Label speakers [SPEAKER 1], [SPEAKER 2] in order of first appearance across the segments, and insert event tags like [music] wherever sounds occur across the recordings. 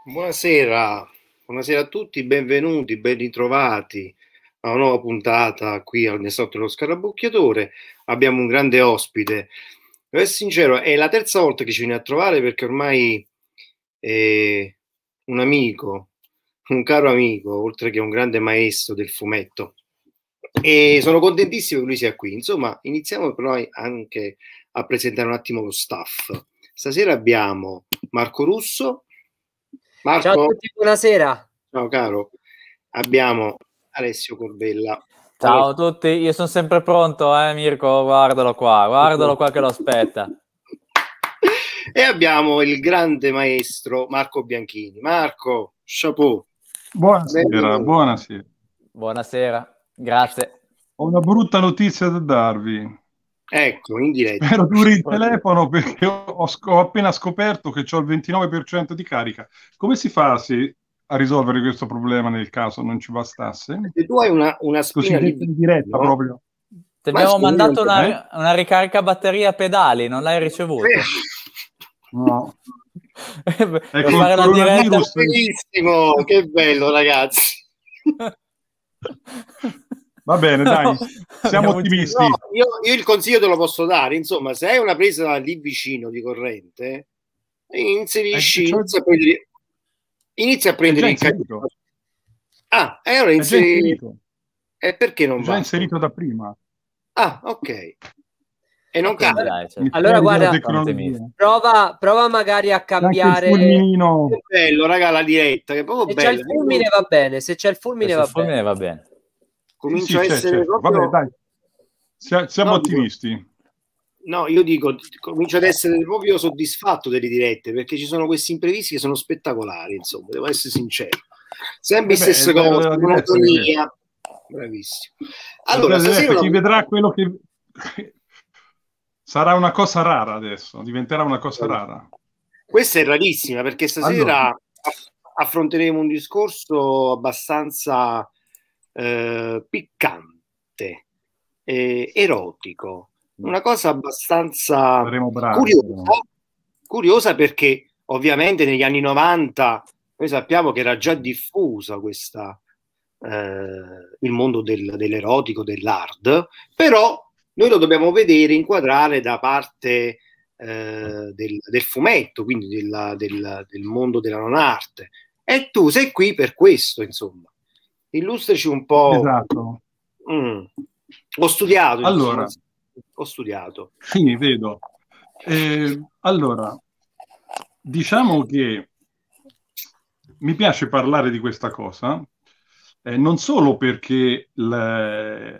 [SPEAKER 1] Buonasera, buonasera a tutti, benvenuti, ben ritrovati a una nuova puntata qui al Nesotto dello Scarabucchiatore. Abbiamo un grande ospite. Devo essere sincero, è la terza volta che ci viene a trovare perché ormai è un amico, un caro amico, oltre che un grande maestro del fumetto. E sono contentissimo che lui sia qui. Insomma, iniziamo però anche a presentare un attimo lo staff. Stasera abbiamo Marco Russo, Marco, Ciao a tutti, buonasera. Ciao caro, abbiamo Alessio Corbella. Ciao a
[SPEAKER 2] tutti, io sono sempre pronto, eh Mirko, guardalo qua, guardalo qua che lo aspetta.
[SPEAKER 1] [laughs] e abbiamo il grande maestro Marco Bianchini. Marco, chapeau.
[SPEAKER 3] Buonasera, buonasera. Buonasera, grazie. Ho una brutta notizia da darvi. Ecco, in diretta. Era duro il telefono perché ho, sc- ho, appena scoperto che ho il 29% di carica. Come si fa se, a risolvere questo problema nel caso non ci bastasse? Se tu hai una, una spina di... in diretta no? proprio. Ti abbiamo mandato una, eh?
[SPEAKER 2] una, ricarica batteria pedali, non l'hai ricevuta. Eh.
[SPEAKER 3] No. È [laughs] ecco, fare la diretta.
[SPEAKER 1] Benissimo, che bello ragazzi.
[SPEAKER 3] [laughs] Va bene, dai, siamo ottimisti. No,
[SPEAKER 1] io, io, il consiglio te lo posso dare, insomma, se hai una presa lì vicino di corrente, inserisci, eh, cioè- inizia, a prendere, inizia a prendere il carico. Ah, e allora inseri...
[SPEAKER 3] E perché non va? Già inserito da prima.
[SPEAKER 1] Ah, ok. E non okay, cambia. Dai, cioè, Allora guarda, prova, prova, magari a cambiare. Che bello, raga, la diretta, che proprio se bello. c'è il fulmine va bene, se c'è il fulmine, va, il fulmine bene.
[SPEAKER 3] va bene comincia sì, sì, a essere certo. proprio... Vabbè, dai. Siamo no, ottimisti. Dico...
[SPEAKER 1] No, io dico, comincio ad essere proprio soddisfatto delle dirette perché ci sono questi imprevisti che sono spettacolari, insomma, devo essere sincero. Sempre Vabbè, stessa cosa,
[SPEAKER 3] Bravissimo.
[SPEAKER 1] Allora, stasera... Chi
[SPEAKER 3] vedrà quello che... Sarà una cosa rara adesso, diventerà una cosa allora. rara.
[SPEAKER 1] Questa è rarissima perché stasera allora. affronteremo un discorso abbastanza eh, piccante, eh, erotico, una cosa abbastanza curiosa, diciamo. curiosa perché ovviamente negli anni 90 noi sappiamo che era già diffusa questa, eh, il mondo del, dell'erotico, dell'hard, però noi lo dobbiamo vedere, inquadrare da parte eh, del, del, fumetto, quindi della, del, del mondo della non arte. E tu sei qui per questo, insomma illustraci un po'. Esatto. Mm. Ho studiato. Allora, ho studiato.
[SPEAKER 3] Sì, vedo. Eh, allora, diciamo che mi piace parlare di questa cosa. Eh, non solo perché la,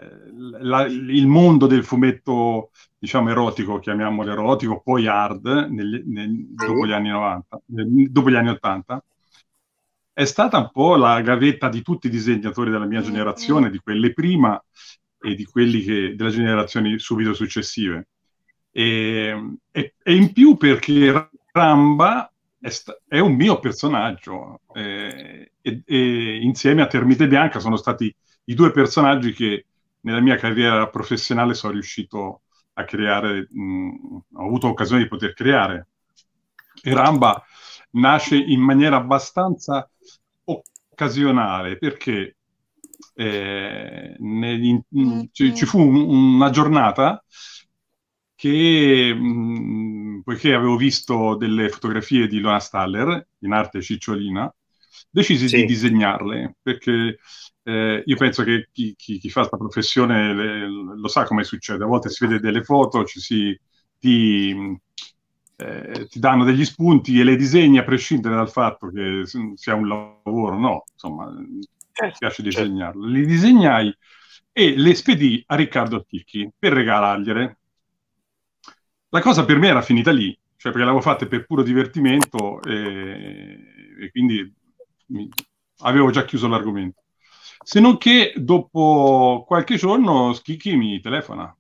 [SPEAKER 3] la, il mondo del fumetto, diciamo erotico, chiamiamolo erotico, poi hard, nel, nel, dopo, gli anni 90, eh, dopo gli anni 80, è stata un po' la gavetta di tutti i disegnatori della mia mm, generazione, mm. di quelle prima e di quelli che, delle generazioni subito successive. E, e, e in più perché Ramba è, sta- è un mio personaggio eh, e, e, insieme a Termite Bianca sono stati i due personaggi che nella mia carriera professionale sono riuscito a creare, mh, mm, ho avuto occasione di poter creare. E Ramba nasce in maniera abbastanza occasionale perché eh, negli, mm, mm, ci, ci, mm. fu un, una giornata che, mh, poiché avevo visto delle fotografie di Lona Staller in arte cicciolina, decisi sì. di disegnarle perché eh, io penso che chi, chi, chi fa questa professione le, lo sa come succede. A volte si vede delle foto, ci si ti, eh, ti danno degli spunti e le disegni a prescindere dal fatto che sia un lavoro o no, insomma, eh, certo, ti piace certo. disegnarlo. Certo. Li disegnai e le spedì a Riccardo Attichi per regalargliele. La cosa per me era finita lì, cioè perché l'avevo fatta per puro divertimento e, e quindi mi, avevo già chiuso l'argomento. Se non che dopo qualche giorno Schicchi mi telefona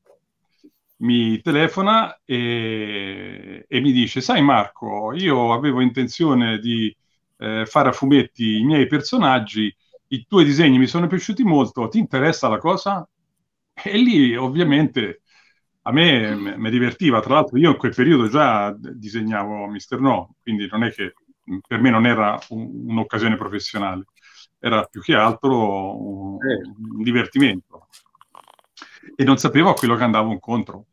[SPEAKER 3] mi telefona e, e, mi dice, sai Marco, io avevo intenzione di eh, fare a fumetti i miei personaggi, i tuoi disegni mi sono piaciuti molto, ti interessa la cosa? E lì ovviamente a me mi divertiva, tra l'altro io in quel periodo già disegnavo Mister No, quindi non è che per me non era un, un'occasione professionale, era più che altro un, eh. un divertimento e non sapevo a quello che andavo incontro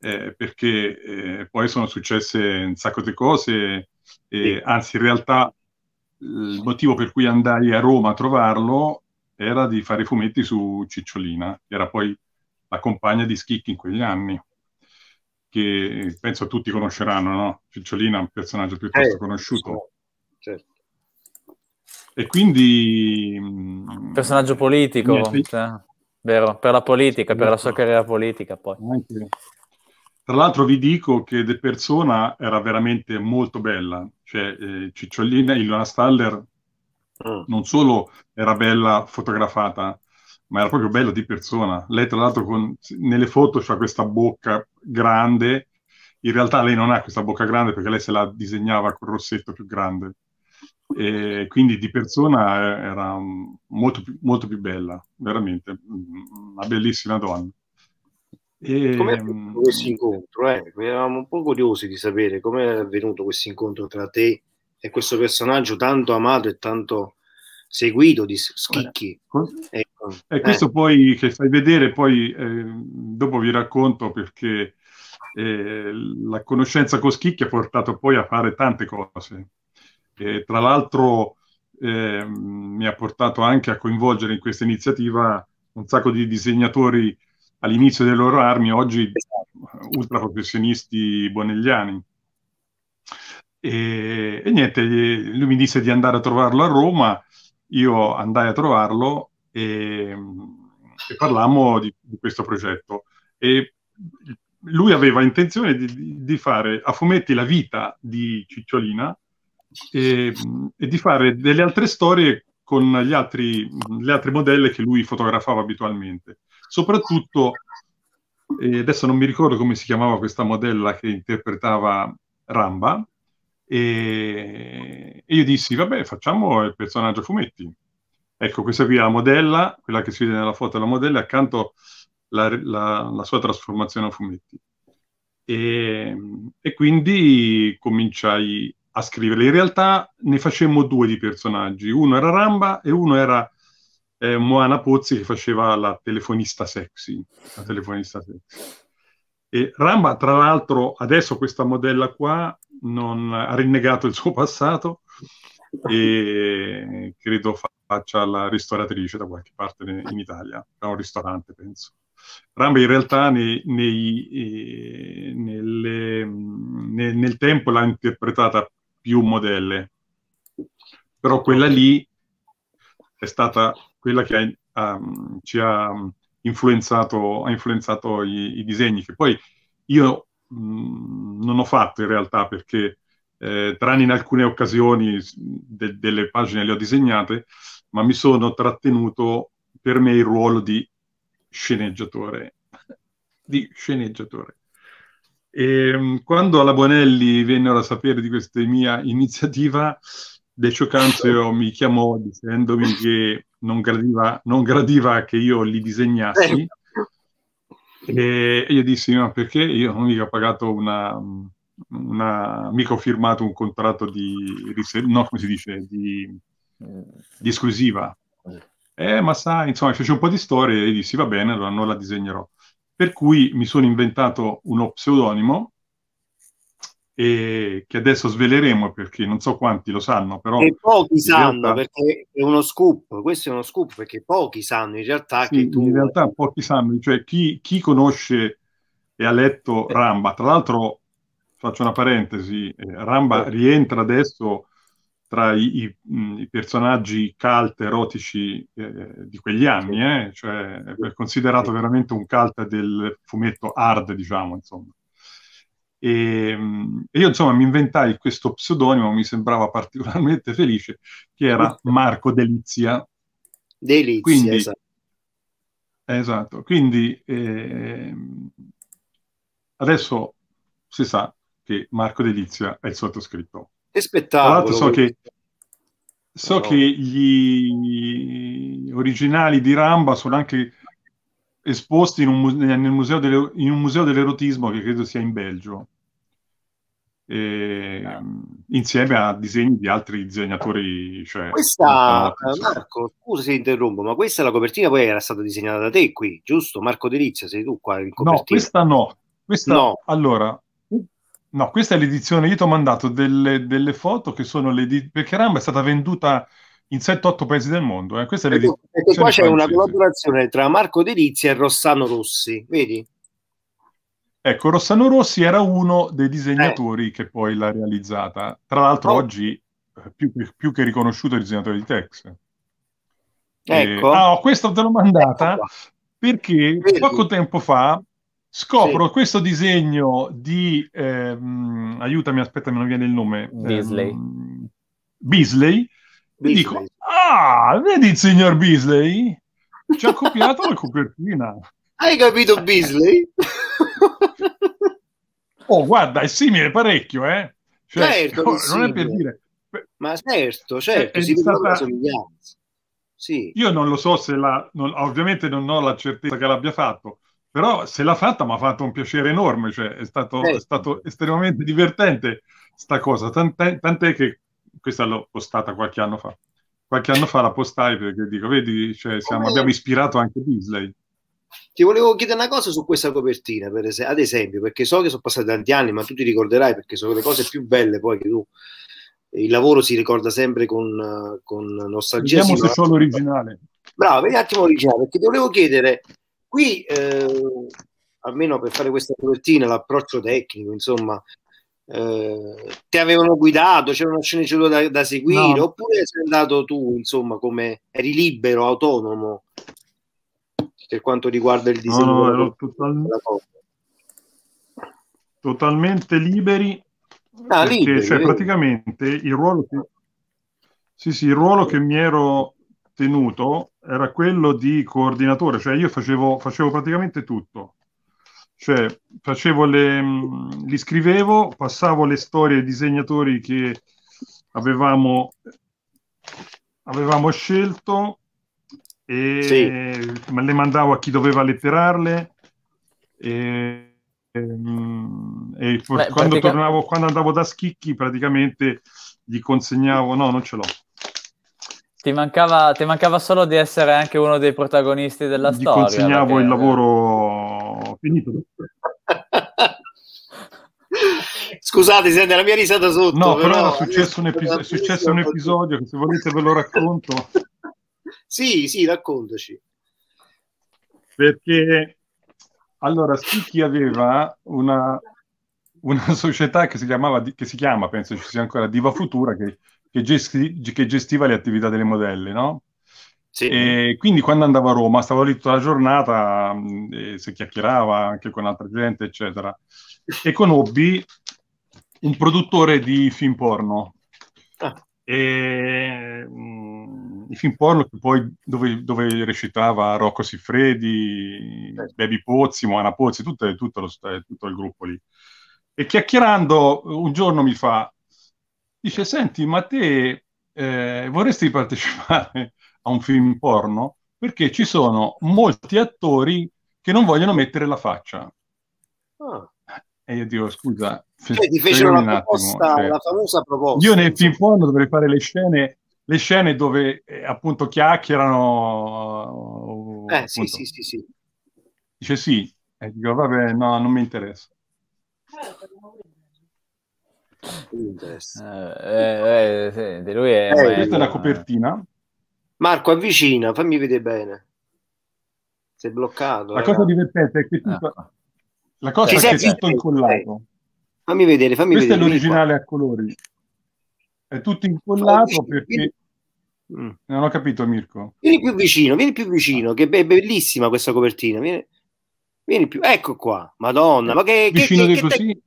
[SPEAKER 3] eh, perché eh, poi sono successe un sacco di cose, e, anzi in realtà il motivo per cui andai a Roma a trovarlo era di fare fumetti su Cicciolina, che era poi la compagna di Schicchi in quegli anni, che penso tutti conosceranno, no? Cicciolina è un personaggio piuttosto eh, conosciuto. Certo. E quindi...
[SPEAKER 2] Personaggio politico, niente, cioè, vero, per la politica, certo. per la sua esatto. carriera politica poi.
[SPEAKER 3] Anche, tra l'altro vi dico che De Persona era veramente molto bella, cioè eh, Cicciolina, Ilona Staller mm. non solo era bella fotografata, ma era proprio bella di persona. Lei tra l'altro con, nelle foto ha questa bocca grande, in realtà lei non ha questa bocca grande perché lei se la disegnava col rossetto più grande. E quindi di persona era mm, molto più, molto più bella, veramente mm, una bellissima donna. E... è ehm,
[SPEAKER 1] avvenuto questo incontro? Eh? Eravamo un po' curiosi di sapere come è avvenuto questo incontro tra te e questo personaggio tanto amato e tanto seguito di Schicchi. Eh, ecco. E eh. questo
[SPEAKER 3] eh. poi che fai vedere, poi eh, dopo vi racconto perché ehm, la conoscenza con Schicchi ha portato poi a fare tante cose. tra l'altro ehm, mi ha portato anche a coinvolgere in questa iniziativa un sacco di disegnatori all'inizio delle loro armi, oggi esatto. ultraprofessionisti bonelliani. E, e, niente, lui mi disse di andare a trovarlo a Roma, io andai a trovarlo e, e parlammo di, di, questo progetto. E lui aveva intenzione di, di, fare a fumetti la vita di Cicciolina e, e di fare delle altre storie con altri, le altre modelle che lui fotografava abitualmente soprattutto eh, adesso non mi ricordo come si chiamava questa modella che interpretava Ramba e, e io dissi vabbè facciamo il personaggio fumetti ecco questa qui è la modella quella che si vede nella foto è la modella accanto la, la, la sua trasformazione a fumetti e, e, quindi cominciai a scriverle. In realtà ne facemmo due di personaggi, uno era Ramba e uno era eh, Moana Pozzi che faceva la telefonista sexy. La telefonista sexy. E Ramba, tra l'altro, adesso questa modella qua non ha rinnegato il suo passato e credo faccia la ristoratrice da qualche parte in Italia, da un ristorante, penso. Ramba in realtà nei, nei, eh, nelle, nel, nel tempo l'ha interpretata più modelle, però quella lì è stata quella che ha, um, ci ha mm, influenzato, ha influenzato i, i, disegni, che poi io mh, mm, non ho fatto in realtà perché eh, tranne in alcune occasioni de- delle pagine le ho disegnate, ma mi sono trattenuto per me il ruolo di sceneggiatore. di sceneggiatore. E, ehm, quando alla Bonelli vennero a sapere di questa mia iniziativa, De Ciocanzio [laughs] mi chiamò dicendomi che non gradiva, non gradiva che io li disegnassi e io dissi ma perché io non mica ho pagato una, una mica ho firmato un contratto di, no, come si dice, di, di esclusiva eh, eh ma sai, insomma, fece un po' di storie e dissi va bene, allora non la disegnerò. Per cui mi sono inventato uno pseudonimo e che adesso sveleremo perché non so quanti lo sanno, però... E pochi sanno,
[SPEAKER 1] perché è uno scoop, questo è uno scoop perché pochi sanno in realtà sì, che
[SPEAKER 3] tu... In realtà pochi sanno, cioè chi, chi conosce e ha letto eh. Ramba, tra l'altro faccio una parentesi, eh, Ramba eh. rientra adesso tra i, i, mm, i, personaggi cult erotici eh, di quegli anni, eh? cioè è considerato veramente un cult del fumetto hard, diciamo, insomma. E, ehm, e, io insomma mi inventai questo pseudonimo, mi sembrava particolarmente [laughs] felice, che era Marco Delizia.
[SPEAKER 1] Delizia, quindi, esatto.
[SPEAKER 3] esatto. Quindi eh, adesso si sa che Marco Delizia è il sottoscritto. Che spettacolo! so che, so no. che gli originali di Ramba sono anche esposti in un, nel museo delle, in un museo dell'erotismo che credo sia in Belgio, e, ah. insieme a disegni di altri disegnatori. Cioè, questa, eh,
[SPEAKER 1] Marco, scusa se interrompo, ma questa la copertina poi era stata disegnata da te qui, giusto? Marco Delizia, sei tu qua in
[SPEAKER 3] copertina? No, questa no. Questa, no. Allora, no, questa è l'edizione, io ti ho mandato delle, delle foto che sono le di... perché Ramba è stata venduta in 7-8 paesi del mondo. Eh. Questa è ecco, ecco qua c'è una
[SPEAKER 1] collaborazione tra Marco Delizia e Rossano Rossi, vedi?
[SPEAKER 3] Ecco, Rossano Rossi era uno dei disegnatori eh. che poi l'ha realizzata. Tra l'altro, oh. oggi eh, più, più, che riconosciuto disegnatore di Tex. Ecco. Eh, ah, questa te l'ho mandata ecco perché Vedi. poco tempo fa scopro sì. questo disegno di ehm, aiutami, aspetta, non viene il nome. Beasley. Ehm, Beasley Beasley. Dico, ah, vedi il signor Beasley? Ci ha copiato la copertina. [laughs] Hai capito Beasley? [laughs] oh, guarda, è simile parecchio, eh?
[SPEAKER 1] Cioè, certo, oh, non è per dire. Ma certo, certo, è, si stata... la
[SPEAKER 3] somiglianza. Sì. Io non lo so se la... Non, ovviamente non ho la certezza che l'abbia fatto, però se l'ha fatta mi ha fatto un piacere enorme, cioè è stato, certo. è stato estremamente divertente sta cosa, tant'è, tant'è che questa l'ho postata qualche anno fa. Qualche anno fa la postai perché dico, vedi, cioè, siamo, abbiamo ispirato anche Disney.
[SPEAKER 1] Ti volevo chiedere una cosa su questa copertina, es- ad esempio, perché so che sono passati tanti anni, ma tu ti ricorderai perché sono le cose più belle poi che tu... Il lavoro si ricorda sempre con, con nostalgia. Vediamo se sono
[SPEAKER 3] originale.
[SPEAKER 1] Bravo, vedi un attimo originale, perché ti volevo chiedere, qui eh, almeno per fare questa copertina, l'approccio tecnico, insomma, ti avevano guidato, c'era una sceneggiatura da, da seguire, no. oppure sei andato tu, insomma, come eri libero, autonomo per quanto riguarda il disegno? No, ero total...
[SPEAKER 3] totalmente liberi.
[SPEAKER 1] Ah, perché, liberi, cioè, liberi.
[SPEAKER 3] praticamente il ruolo, che... Sì, sì, il ruolo che mi ero tenuto era quello di coordinatore, cioè io facevo, facevo praticamente tutto cioè, facevo le, mm, li scrivevo, passavo le storie ai disegnatori che avevamo, avevamo scelto e sì. le mandavo a chi doveva letterarle. E, e, mm, e Beh, quando, tornavo, quando andavo da Schicchi praticamente gli consegnavo, no, non ce l'ho
[SPEAKER 2] ti mancava, ti mancava, solo di essere anche uno dei protagonisti della Gli storia. Consegnavo perché... il
[SPEAKER 3] lavoro [laughs] finito.
[SPEAKER 1] Scusate, sente la mia risata sotto. No, però, però è, successo epis- è successo un,
[SPEAKER 3] episodio che se volete ve lo racconto. [laughs]
[SPEAKER 1] sì, sì, raccontaci.
[SPEAKER 3] Perché allora Sticchi aveva una, una società che si, chiamava, che si chiama, penso ci sia ancora, Diva Futura, che che, gesti, che gestiva le attività delle modelle, no? Sì. quindi quando andavo a Roma stavo lì tutta la giornata, mm, si chiacchierava anche con altra gente, eccetera. E conobbi un produttore di film porno. Ah. E, mh, mm, I film porno poi dove, dove recitava Rocco Siffredi, sì. Baby Pozzi, Moana Pozzi, tutto, tutto, lo, tutto il gruppo lì. E chiacchierando, un giorno mi fa, dice, senti, ma te eh, vorresti partecipare a un film porno? Perché ci sono molti attori che non vogliono mettere la faccia. Ah. E io dico, scusa, ti fecero la, proposta,
[SPEAKER 1] cioè, la famosa proposta. Io nel
[SPEAKER 3] film porno dovrei fare le scene, le scene dove eh, appunto chiacchierano. Eh, eh appunto. sì, sì, sì, sì. Dice sì, e dico, vabbè, no, non mi interessa.
[SPEAKER 1] Eh, eh, eh, sì, lui è, eh, questa è la
[SPEAKER 3] copertina.
[SPEAKER 1] Marco, avvicina, fammi vedere bene. Sei bloccato. La cosa
[SPEAKER 3] divertente è che tutto, ah. la cosa è che tutto
[SPEAKER 1] incollato. Fammi vedere, fammi questo vedere. Questo è
[SPEAKER 3] l'originale a colori. È tutto incollato perché... Mm. Non ho capito, Mirko.
[SPEAKER 1] Vieni più vicino, vieni più vicino, che è bellissima questa copertina. Vieni, vieni più, ecco qua, Madonna, ma che, vicino che, che, che,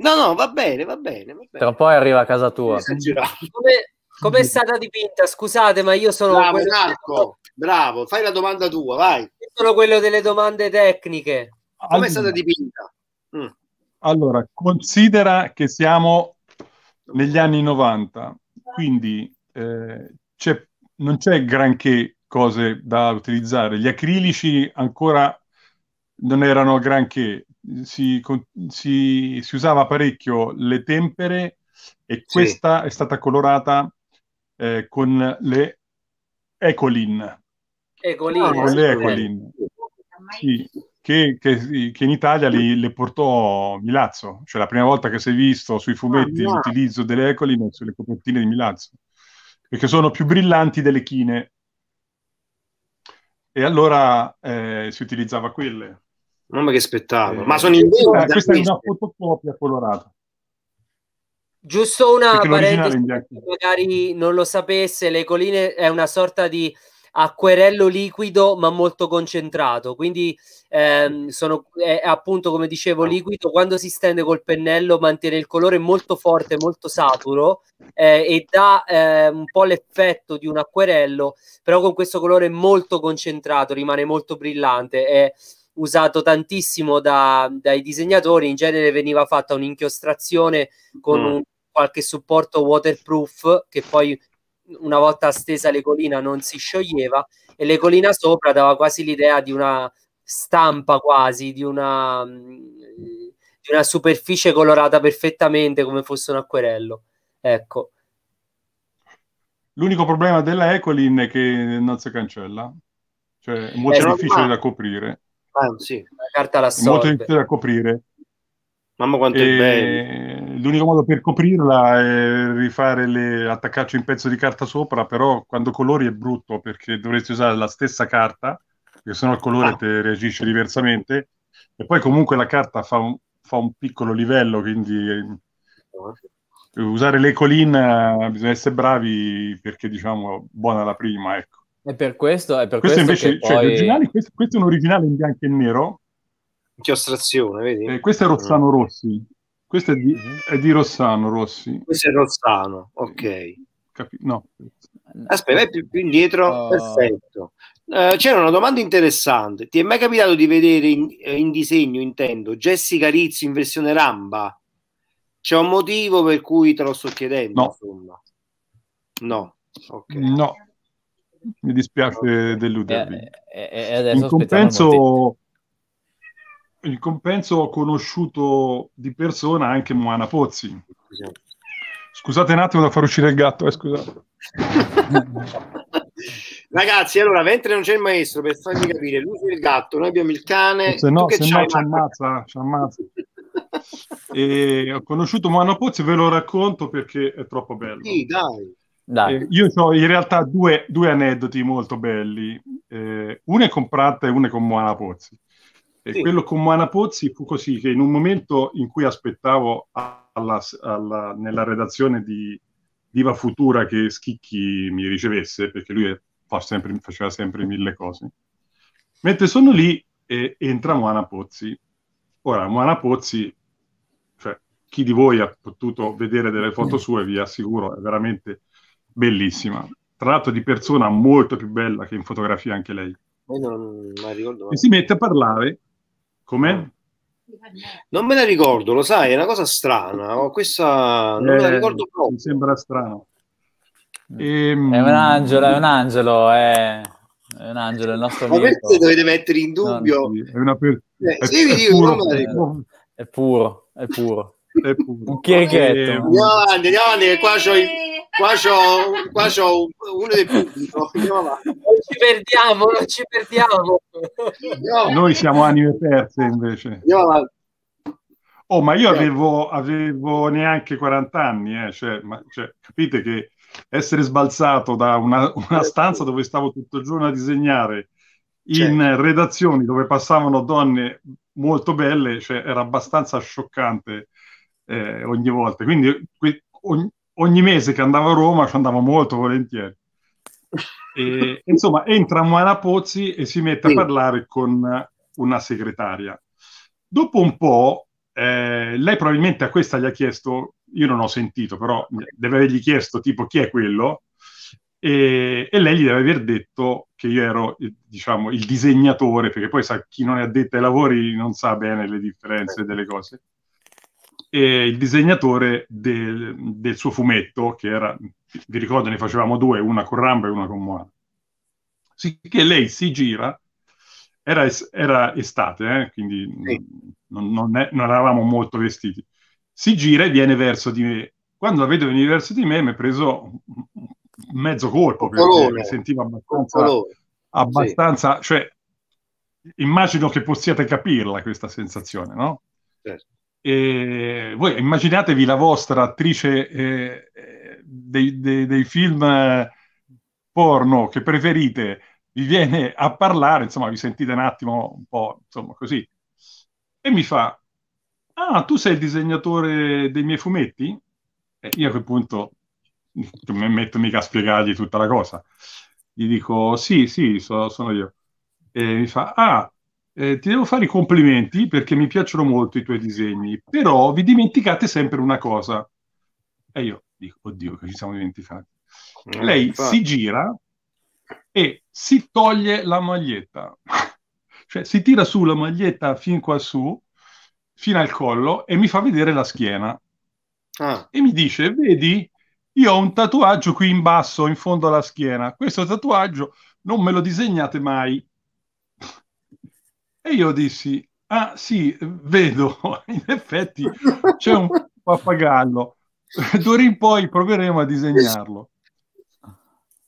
[SPEAKER 1] No, no, va bene, va bene. Va bene. Tra poi
[SPEAKER 2] arriva a casa tua. Come,
[SPEAKER 4] come è stata dipinta? Scusate, ma io sono... Bravo, quello... Marco, bravo, fai la domanda tua, vai. Io sono quello delle domande tecniche. Allora,
[SPEAKER 3] come è stata
[SPEAKER 1] dipinta?
[SPEAKER 3] Mm. Allora, considera che siamo negli anni 90, quindi eh, c'è, non c'è granché cose da utilizzare. Gli acrilici ancora non erano granché, si, si, si usava parecchio le tempere e questa sì. è stata colorata eh, con le Ecolin.
[SPEAKER 4] Ecolin. Ah, le Ecolin.
[SPEAKER 3] Sì, che, che, che, in Italia li, le portò Milazzo, cioè la prima volta che si è visto sui ah, fumetti ah, l'utilizzo delle Ecolin sulle copertine di Milazzo, perché sono più brillanti delle chine. E allora eh, si utilizzava quelle. Mamma che spettacolo! Eh, Ma sono eh, in vendita. Questa è una fotocopia colorata.
[SPEAKER 4] Giusto una parentesi, magari non lo sapesse, le colline è una sorta di acquerello liquido ma molto concentrato quindi ehm, sono eh, appunto come dicevo liquido quando si stende col pennello mantiene il colore molto forte molto saturo eh, e dà eh, un po' l'effetto di un acquerello però con questo colore molto concentrato rimane molto brillante e usato tantissimo da, dai disegnatori, in genere veniva fatta un'inchiostrazione con mm. un, qualche supporto waterproof che poi una volta stesa l'ecolina non si scioglieva e l'ecolina sopra dava quasi l'idea di una stampa quasi, di una, di una superficie colorata perfettamente come fosse un acquerello.
[SPEAKER 3] Ecco. L'unico problema della Ecolin è che non si cancella, cioè è molto eh, difficile ma... da coprire. Ah, sì, la carta la Molto difficile da coprire. Mamma quanto e... è bello. L'unico modo per coprirla è rifare le... attaccarci un pezzo di carta sopra, però quando colori è brutto perché dovresti usare la stessa carta, perché sennò il colore ah. te reagisce diversamente. E poi comunque la carta fa un, fa un piccolo livello, quindi eh, usare l'ecolina eh, bisogna essere bravi perché diciamo buona la prima, ecco. È per questo, è per questo, questo invece, cioè, poi... cioè, questo, questo, è un originale in bianco e nero.
[SPEAKER 1] Inchiostrazione, vedi? Eh, questo è Rossano
[SPEAKER 3] mm. Rossi. Questo è di, mm-hmm. è di, Rossano Rossi.
[SPEAKER 1] Questo è Rossano, ok. Capi- no. Aspetta, vai più, più indietro. Uh... Perfetto. Uh, c'era una domanda interessante. Ti è mai capitato di vedere in, eh, in disegno, intendo, Jessica Rizzi in versione Ramba? C'è un motivo per cui te lo sto chiedendo? No. Insomma. No.
[SPEAKER 3] Okay. No, mi dispiace deludervi.
[SPEAKER 1] E, e in, compenso,
[SPEAKER 3] in compenso ho conosciuto di persona anche Moana Pozzi. Scusate un attimo da far uscire il gatto, eh, scusate. [laughs]
[SPEAKER 1] Ragazzi, allora, mentre non c'è il maestro, per farvi capire, lui c'è il gatto, noi abbiamo il cane. Se no, se no ci
[SPEAKER 3] ammazza, ci ammazza. e ho conosciuto Moana Pozzi, ve lo racconto perché è troppo bello. Sì, dai. Eh, io ho in realtà due, due aneddoti molto belli. Eh, uno è con Pratt e uno è con Moana Pozzi. E sì. quello con Moana Pozzi fu così che in un momento in cui aspettavo alla, alla, nella redazione di Viva Futura che Schicchi mi ricevesse, perché lui fa sempre, faceva sempre mille cose, mentre sono lì eh, entra Moana Pozzi. Ora, Moana Pozzi, cioè, chi di voi ha potuto vedere delle foto mm. sue, vi assicuro, è veramente bellissima, tra l'altro di persona molto più bella che in fotografia anche lei.
[SPEAKER 1] Non, non e si mette a
[SPEAKER 3] parlare, come?
[SPEAKER 1] Non me la ricordo, lo sai, è una cosa strana, questa non eh, me la eh, ricordo proprio. Mi sembra strano.
[SPEAKER 2] E, è ehm, un angelo, è un angelo, è, eh. è un angelo il nostro amico. Ma questo dovete
[SPEAKER 1] mettere in dubbio. No, è una per... eh, è, sì, è, è,
[SPEAKER 2] puro, è, puro, è puro, un chierichetto. Andiamo avanti,
[SPEAKER 1] andiamo avanti, che qua c'ho, eh. qua c'ho, qua c'ho uno del pubblico. [laughs] Non ci perdiamo, non ci perdiamo. Noi
[SPEAKER 3] siamo anime perse invece. Oh, ma io avevo, avevo neanche 40 anni, eh, cioè, ma, cioè, capite che essere sbalzato da una, una, certo. stanza dove stavo tutto il giorno a disegnare in certo. redazioni dove passavano donne molto belle, cioè, era abbastanza scioccante eh, ogni volta. Quindi que- ogni, ogni, mese che andavo a Roma ci andavo molto volentieri. E, [laughs] insomma, entra Moana Pozzi e si mette a parlare con una segretaria. Dopo un po', eh, lei probabilmente a questa gli ha chiesto, io non ho sentito, però deve avergli chiesto tipo chi è quello, e, e, lei gli deve aver detto che io ero diciamo il disegnatore perché poi sa chi non è addetto ai lavori non sa bene le differenze delle cose e il disegnatore del, del, suo fumetto, che era, vi ricordo, ne facevamo due, una con Rambo e una con Moana. Sicché lei si gira, era, era estate, eh, quindi sì. non, non, è, non, eravamo molto vestiti, si gira e viene verso di me. Quando la vedo venire verso di me mi ha preso mezzo colpo, perché Colore. mi sentivo abbastanza... Colore. abbastanza sì. cioè, immagino che possiate capirla questa sensazione, no? Certo e voi immaginatevi la vostra attrice eh, eh dei, dei, dei, film eh, porno che preferite, vi viene a parlare, insomma, vi sentite un attimo un po', insomma, così, e mi fa, ah, tu sei il disegnatore dei miei fumetti? E io a quel punto non mi metto mica a spiegargli tutta la cosa. Gli dico, sì, sì, so, sono io. E mi fa, ah, eh, ti devo fare i complimenti perché mi piacciono molto i tuoi disegni, però vi dimenticate sempre una cosa. E io dico, oddio, che ci siamo dimenticati. Eh, Lei infatti. si gira e si toglie la maglietta, [laughs] cioè si tira su la maglietta fin qua su, fino al collo, e mi fa vedere la schiena. Ah. E mi dice, vedi, io ho un tatuaggio qui in basso, in fondo alla schiena. Questo tatuaggio non me lo disegnate mai e io dissi, ah sì, vedo, [laughs] in effetti c'è un pappagallo. [laughs] D'ora in poi proveremo a disegnarlo.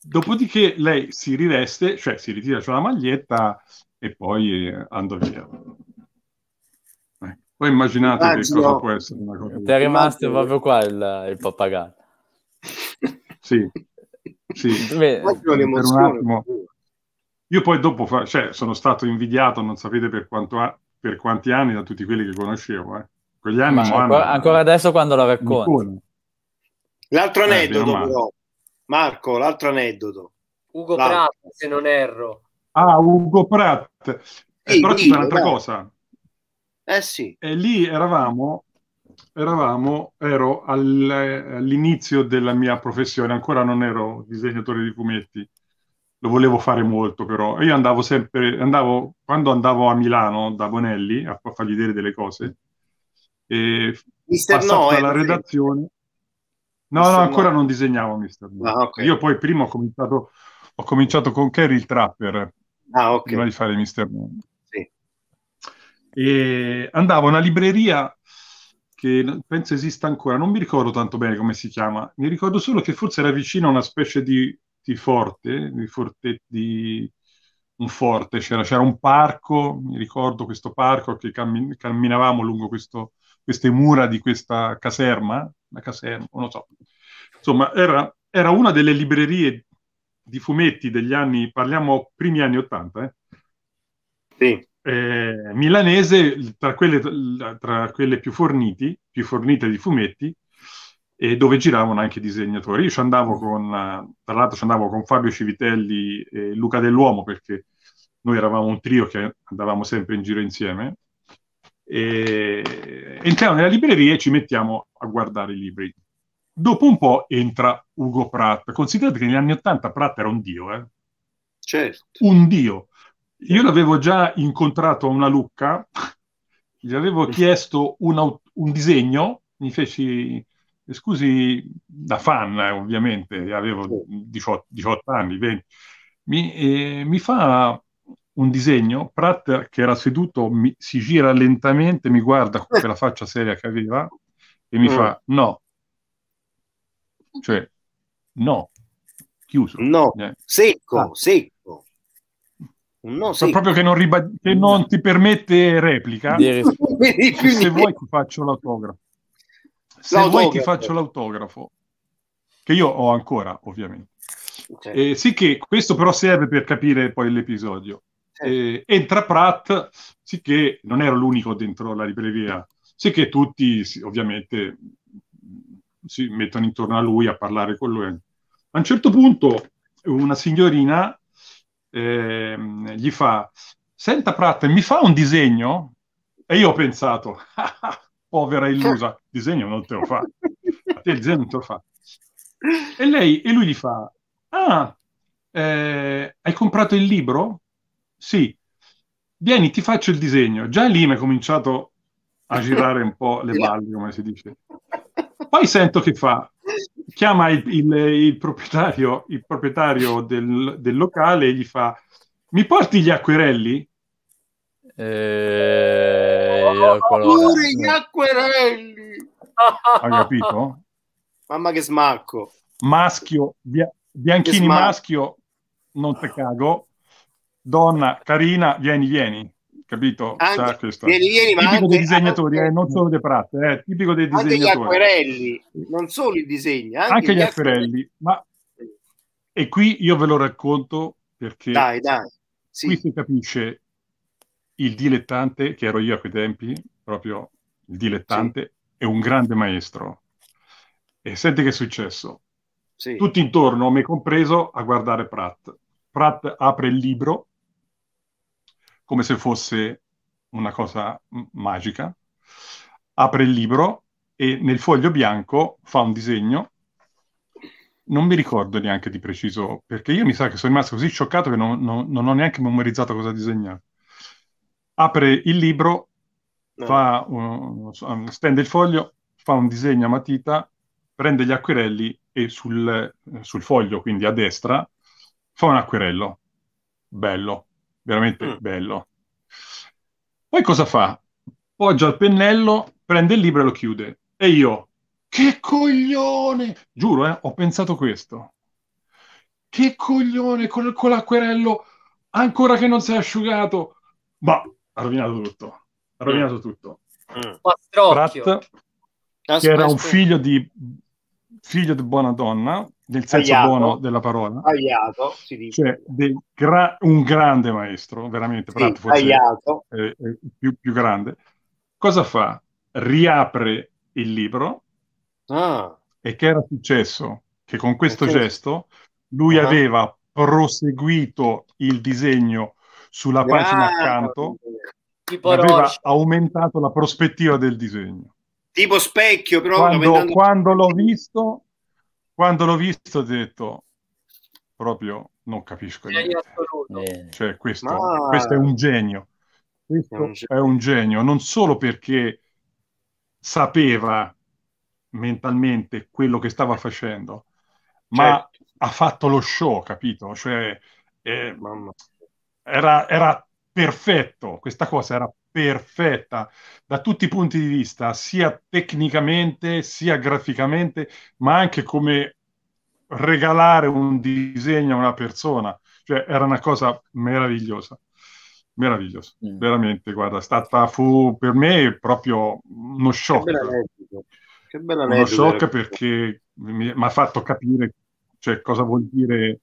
[SPEAKER 3] Dopodiché lei si riveste, cioè si ritira sulla maglietta e poi eh, andò via. Ecco, poi immaginate Immagino. che cosa può essere una cosa. Ti è rimasto proprio
[SPEAKER 2] qua il, il pappagallo.
[SPEAKER 3] sì, sì. Beh, per un attimo io poi dopo fa- cioè, sono stato invidiato, non sapete per, a- per, quanti anni, da tutti quelli che conoscevo. Eh. Quegli anni, ancora,
[SPEAKER 2] ancora, adesso quando lo
[SPEAKER 3] racconti.
[SPEAKER 1] L'altro eh, aneddoto eh, però, Marco, l'altro aneddoto. Ugo l'altro. Pratt, se non
[SPEAKER 2] erro.
[SPEAKER 3] Ah, Ugo Pratt. Eh, sì, eh, però c'è un'altra no. cosa. Eh sì. E lì eravamo, eravamo ero all, all'inizio della mia professione, ancora non ero disegnatore di fumetti lo volevo fare molto però. Io andavo sempre, andavo, quando andavo a Milano da Bonelli a, a fargli vedere delle cose, e Mister no, alla eh, redazione... No, mister no, ancora no. non disegnavo Mister No. Ah, okay. Io poi prima ho cominciato, ho cominciato con Kerry il Trapper, ah, okay. prima di fare Mister No. Sì. E andavo a una libreria che penso esista ancora, non mi ricordo tanto bene come si chiama, mi ricordo solo che forse era vicino a una specie di di Forte, di, Forte, di un forte, c'era, c'era, un parco, mi ricordo questo parco che cammin- camminavamo lungo questo, queste mura di questa caserma, la caserma, non so. Insomma, era, era una delle librerie di fumetti degli anni, parliamo primi anni Ottanta, eh? sì. eh, milanese, tra quelle, tra quelle più, forniti, più fornite di fumetti, e dove giravano anche disegnatori. Io ci andavo con, tra l'altro ci andavo con Fabio Civitelli e Luca Dell'Uomo perché noi eravamo un trio che andavamo sempre in giro insieme. E entriamo nella libreria e ci mettiamo a guardare i libri. Dopo un po' entra Ugo Pratt. Considerate che negli anni Ottanta Pratt era un dio, eh? Certo. Un dio. Io certo. l'avevo già incontrato a una Lucca, gli avevo chiesto un, un disegno, mi feci scusi, da fan eh, ovviamente, avevo 18, 18 anni, 20, mi, eh, mi, fa un disegno, Pratt che era seduto mi, si gira lentamente, mi guarda con quella faccia seria che aveva e mi mm. fa no, cioè no, chiuso. No, eh. secco, ah. secco. No, secco. Proprio che non, ribad- che non ti permette replica, [laughs] se vuoi ti faccio l'autografo.
[SPEAKER 1] Se vuoi ti faccio
[SPEAKER 3] l'autografo, che io ho ancora, ovviamente. Okay. Eh, sì che questo però serve per capire poi l'episodio. Eh, entra Pratt, sì che non ero l'unico dentro la libreria, sì che tutti ovviamente si mettono intorno a lui a parlare con lui. A un certo punto una signorina eh, gli fa, senta Pratt, mi fa un disegno? E io ho pensato, [laughs] ah, ah, povera illusa, il disegno non te lo fa, a [laughs] te il disegno non te lo fa. E, lei, e lui gli fa, ah, eh, hai comprato il libro? Sì. Vieni, ti faccio il disegno. Già lì mi è cominciato a girare un po' le balle, come si dice. Poi sento che fa, chiama il, il, il proprietario, il proprietario del, del locale e gli fa, mi porti gli acquerelli? Eh, oh, oh, oh. pure gli
[SPEAKER 1] acquerelli. Hai capito? Mamma che
[SPEAKER 3] smacco. Maschio, Bianchini smacco. maschio, non te cago. Donna, carina, vieni, vieni. Capito? Anche, vieni, vieni, tipico anche, dei disegnatori, anche, eh, non solo dei prate, eh, tipico dei disegnatori. Anche gli acquerelli,
[SPEAKER 1] non solo i disegni. Anche, anche gli, gli acquerelli.
[SPEAKER 3] Ma... E qui io ve lo racconto perché dai, dai. Sì. qui si capisce il dilettante, che ero io a quei tempi, proprio il dilettante, sì. è un grande maestro. E senti che è successo. Sì. Tutti intorno, me compreso, a guardare Pratt. Pratt apre il libro come se fosse una cosa magica, apre il libro e nel foglio bianco fa un disegno. Non mi ricordo neanche di preciso, perché io mi sa che sono rimasto così scioccato che non, non, non ho neanche memorizzato cosa ha disegnato apre il libro, no. fa, um, stende il foglio, fa un disegno a matita, prende gli acquerelli e sul, sul foglio, quindi a destra, fa un acquerello. Bello, veramente mm. bello. Poi cosa fa? Poggia il pennello, prende il libro e lo chiude. E io, che coglione! Giuro, eh, ho pensato questo. Che coglione con, con l'acquerello, ancora che non si è asciugato. Ma ha rovinato tutto. Ha rovinato mm. tutto. Mm. Pratt, che ah, era un figlio di, figlio di buona donna, nel senso Aiato. buono della parola. Aiato, si dice. Cioè, de, gra, un grande maestro, veramente, Pratt sì, forse eh, eh, più, più grande. Cosa fa? Riapre il libro ah. e che era successo? Che con questo okay. gesto lui uh-huh. aveva proseguito il disegno sulla Grande. pagina accanto
[SPEAKER 1] tipo aveva Roche.
[SPEAKER 3] aumentato la prospettiva del disegno.
[SPEAKER 1] Tipo specchio, proprio. Quando,
[SPEAKER 3] quando l'ho visto, quando l'ho visto ho detto proprio non capisco eh. Cioè, questo, Ma... questo, è un genio. Questo è un genio. è un genio, non solo perché sapeva mentalmente quello che stava facendo, ma certo. ha fatto lo show, capito? Cioè, eh, era, era, perfetto, questa cosa era perfetta da tutti i punti di vista, sia tecnicamente, sia graficamente, ma anche come regalare un disegno a una persona. Cioè, era una cosa meravigliosa, meravigliosa, mm. veramente, guarda, stata, fu per me proprio uno shock. Che bella Che bella uno shock perché mi ha fatto capire cioè, cosa vuol dire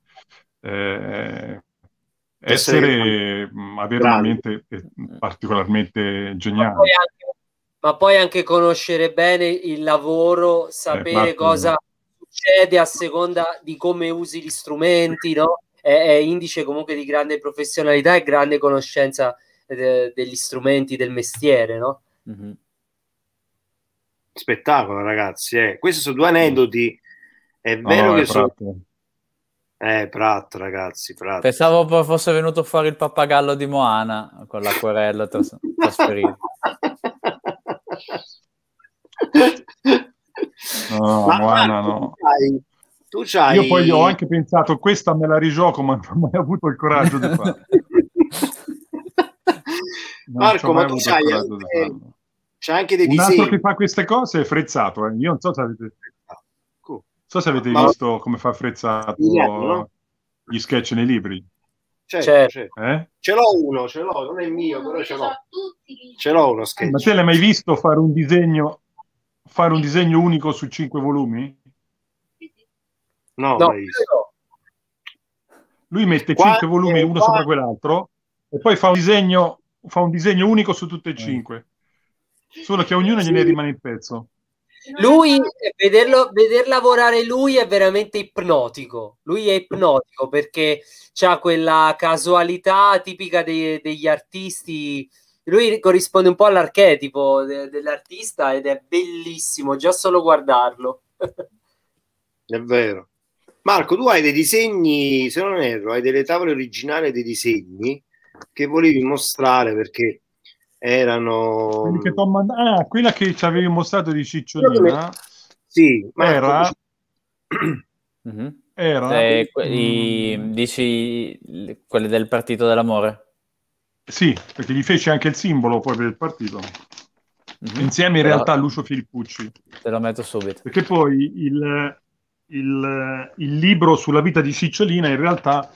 [SPEAKER 3] eh, essere, essere avere una mente particolarmente geniale. Ma poi, anche,
[SPEAKER 4] ma poi anche conoscere bene il lavoro, sapere eh, cosa succede a seconda di come usi gli strumenti, no? È, è indice comunque di grande professionalità e grande conoscenza de, eh, degli strumenti del mestiere, no? Mm-hmm.
[SPEAKER 1] Spettacolo, ragazzi. Eh. Questi sono due aneddoti. È vero no, no, che sono eh, Pratt, ragazzi, Pratt.
[SPEAKER 2] Pensavo fosse venuto fuori il pappagallo di Moana con l'acquerello tras-
[SPEAKER 1] [laughs] trasferito. no, ma, Moana ma no. Tu c'hai... Io poi ho anche
[SPEAKER 3] pensato, questa me la rigioco, ma non ho mai avuto il coraggio di farlo. [laughs] Marco, ma tu c'hai anche,
[SPEAKER 1] c'hai anche dei disegni. Un altro che
[SPEAKER 3] fa queste cose è Frezzato, eh. io non so se avete so se avete Ma... visto come fa Frezzato no? gli sketch nei libri.
[SPEAKER 1] certo, c'è. Certo. Certo. Eh? Ce l'ho uno, ce l'ho, non è il mio, però ce l'ho.
[SPEAKER 3] Ce l'ho uno sketch. Ma te l'hai mai visto fare un disegno, fare un disegno unico su cinque volumi? No, no Lui mette Quante, cinque volumi uno sopra quell'altro e poi fa un disegno, fa un disegno unico su tutte e cinque. Solo che a ognuno sì. gliene rimane il pezzo.
[SPEAKER 4] Lui, vederlo, veder lavorare lui è veramente ipnotico. Lui è ipnotico perché ha quella casualità tipica de- degli artisti. Lui corrisponde un po' all'archetipo de- dell'artista ed è bellissimo già solo guardarlo.
[SPEAKER 1] è vero. Marco, tu hai dei disegni, se non erro, hai delle tavole originali dei disegni che volevi mostrare perché erano... Che
[SPEAKER 3] mand- ah, quella che ci avevi mostrato di Cicciolina.
[SPEAKER 1] Sì, ma era...
[SPEAKER 3] mm era... Eh, mm.
[SPEAKER 2] que- i, dici quelli del Partito dell'Amore? Sì, perché gli fece anche il simbolo poi per il partito. Mm-hmm. Insieme in Però... realtà a Lucio
[SPEAKER 3] Filippucci.
[SPEAKER 2] Te lo metto subito.
[SPEAKER 3] Perché poi il, il, il libro sulla vita di Cicciolina in realtà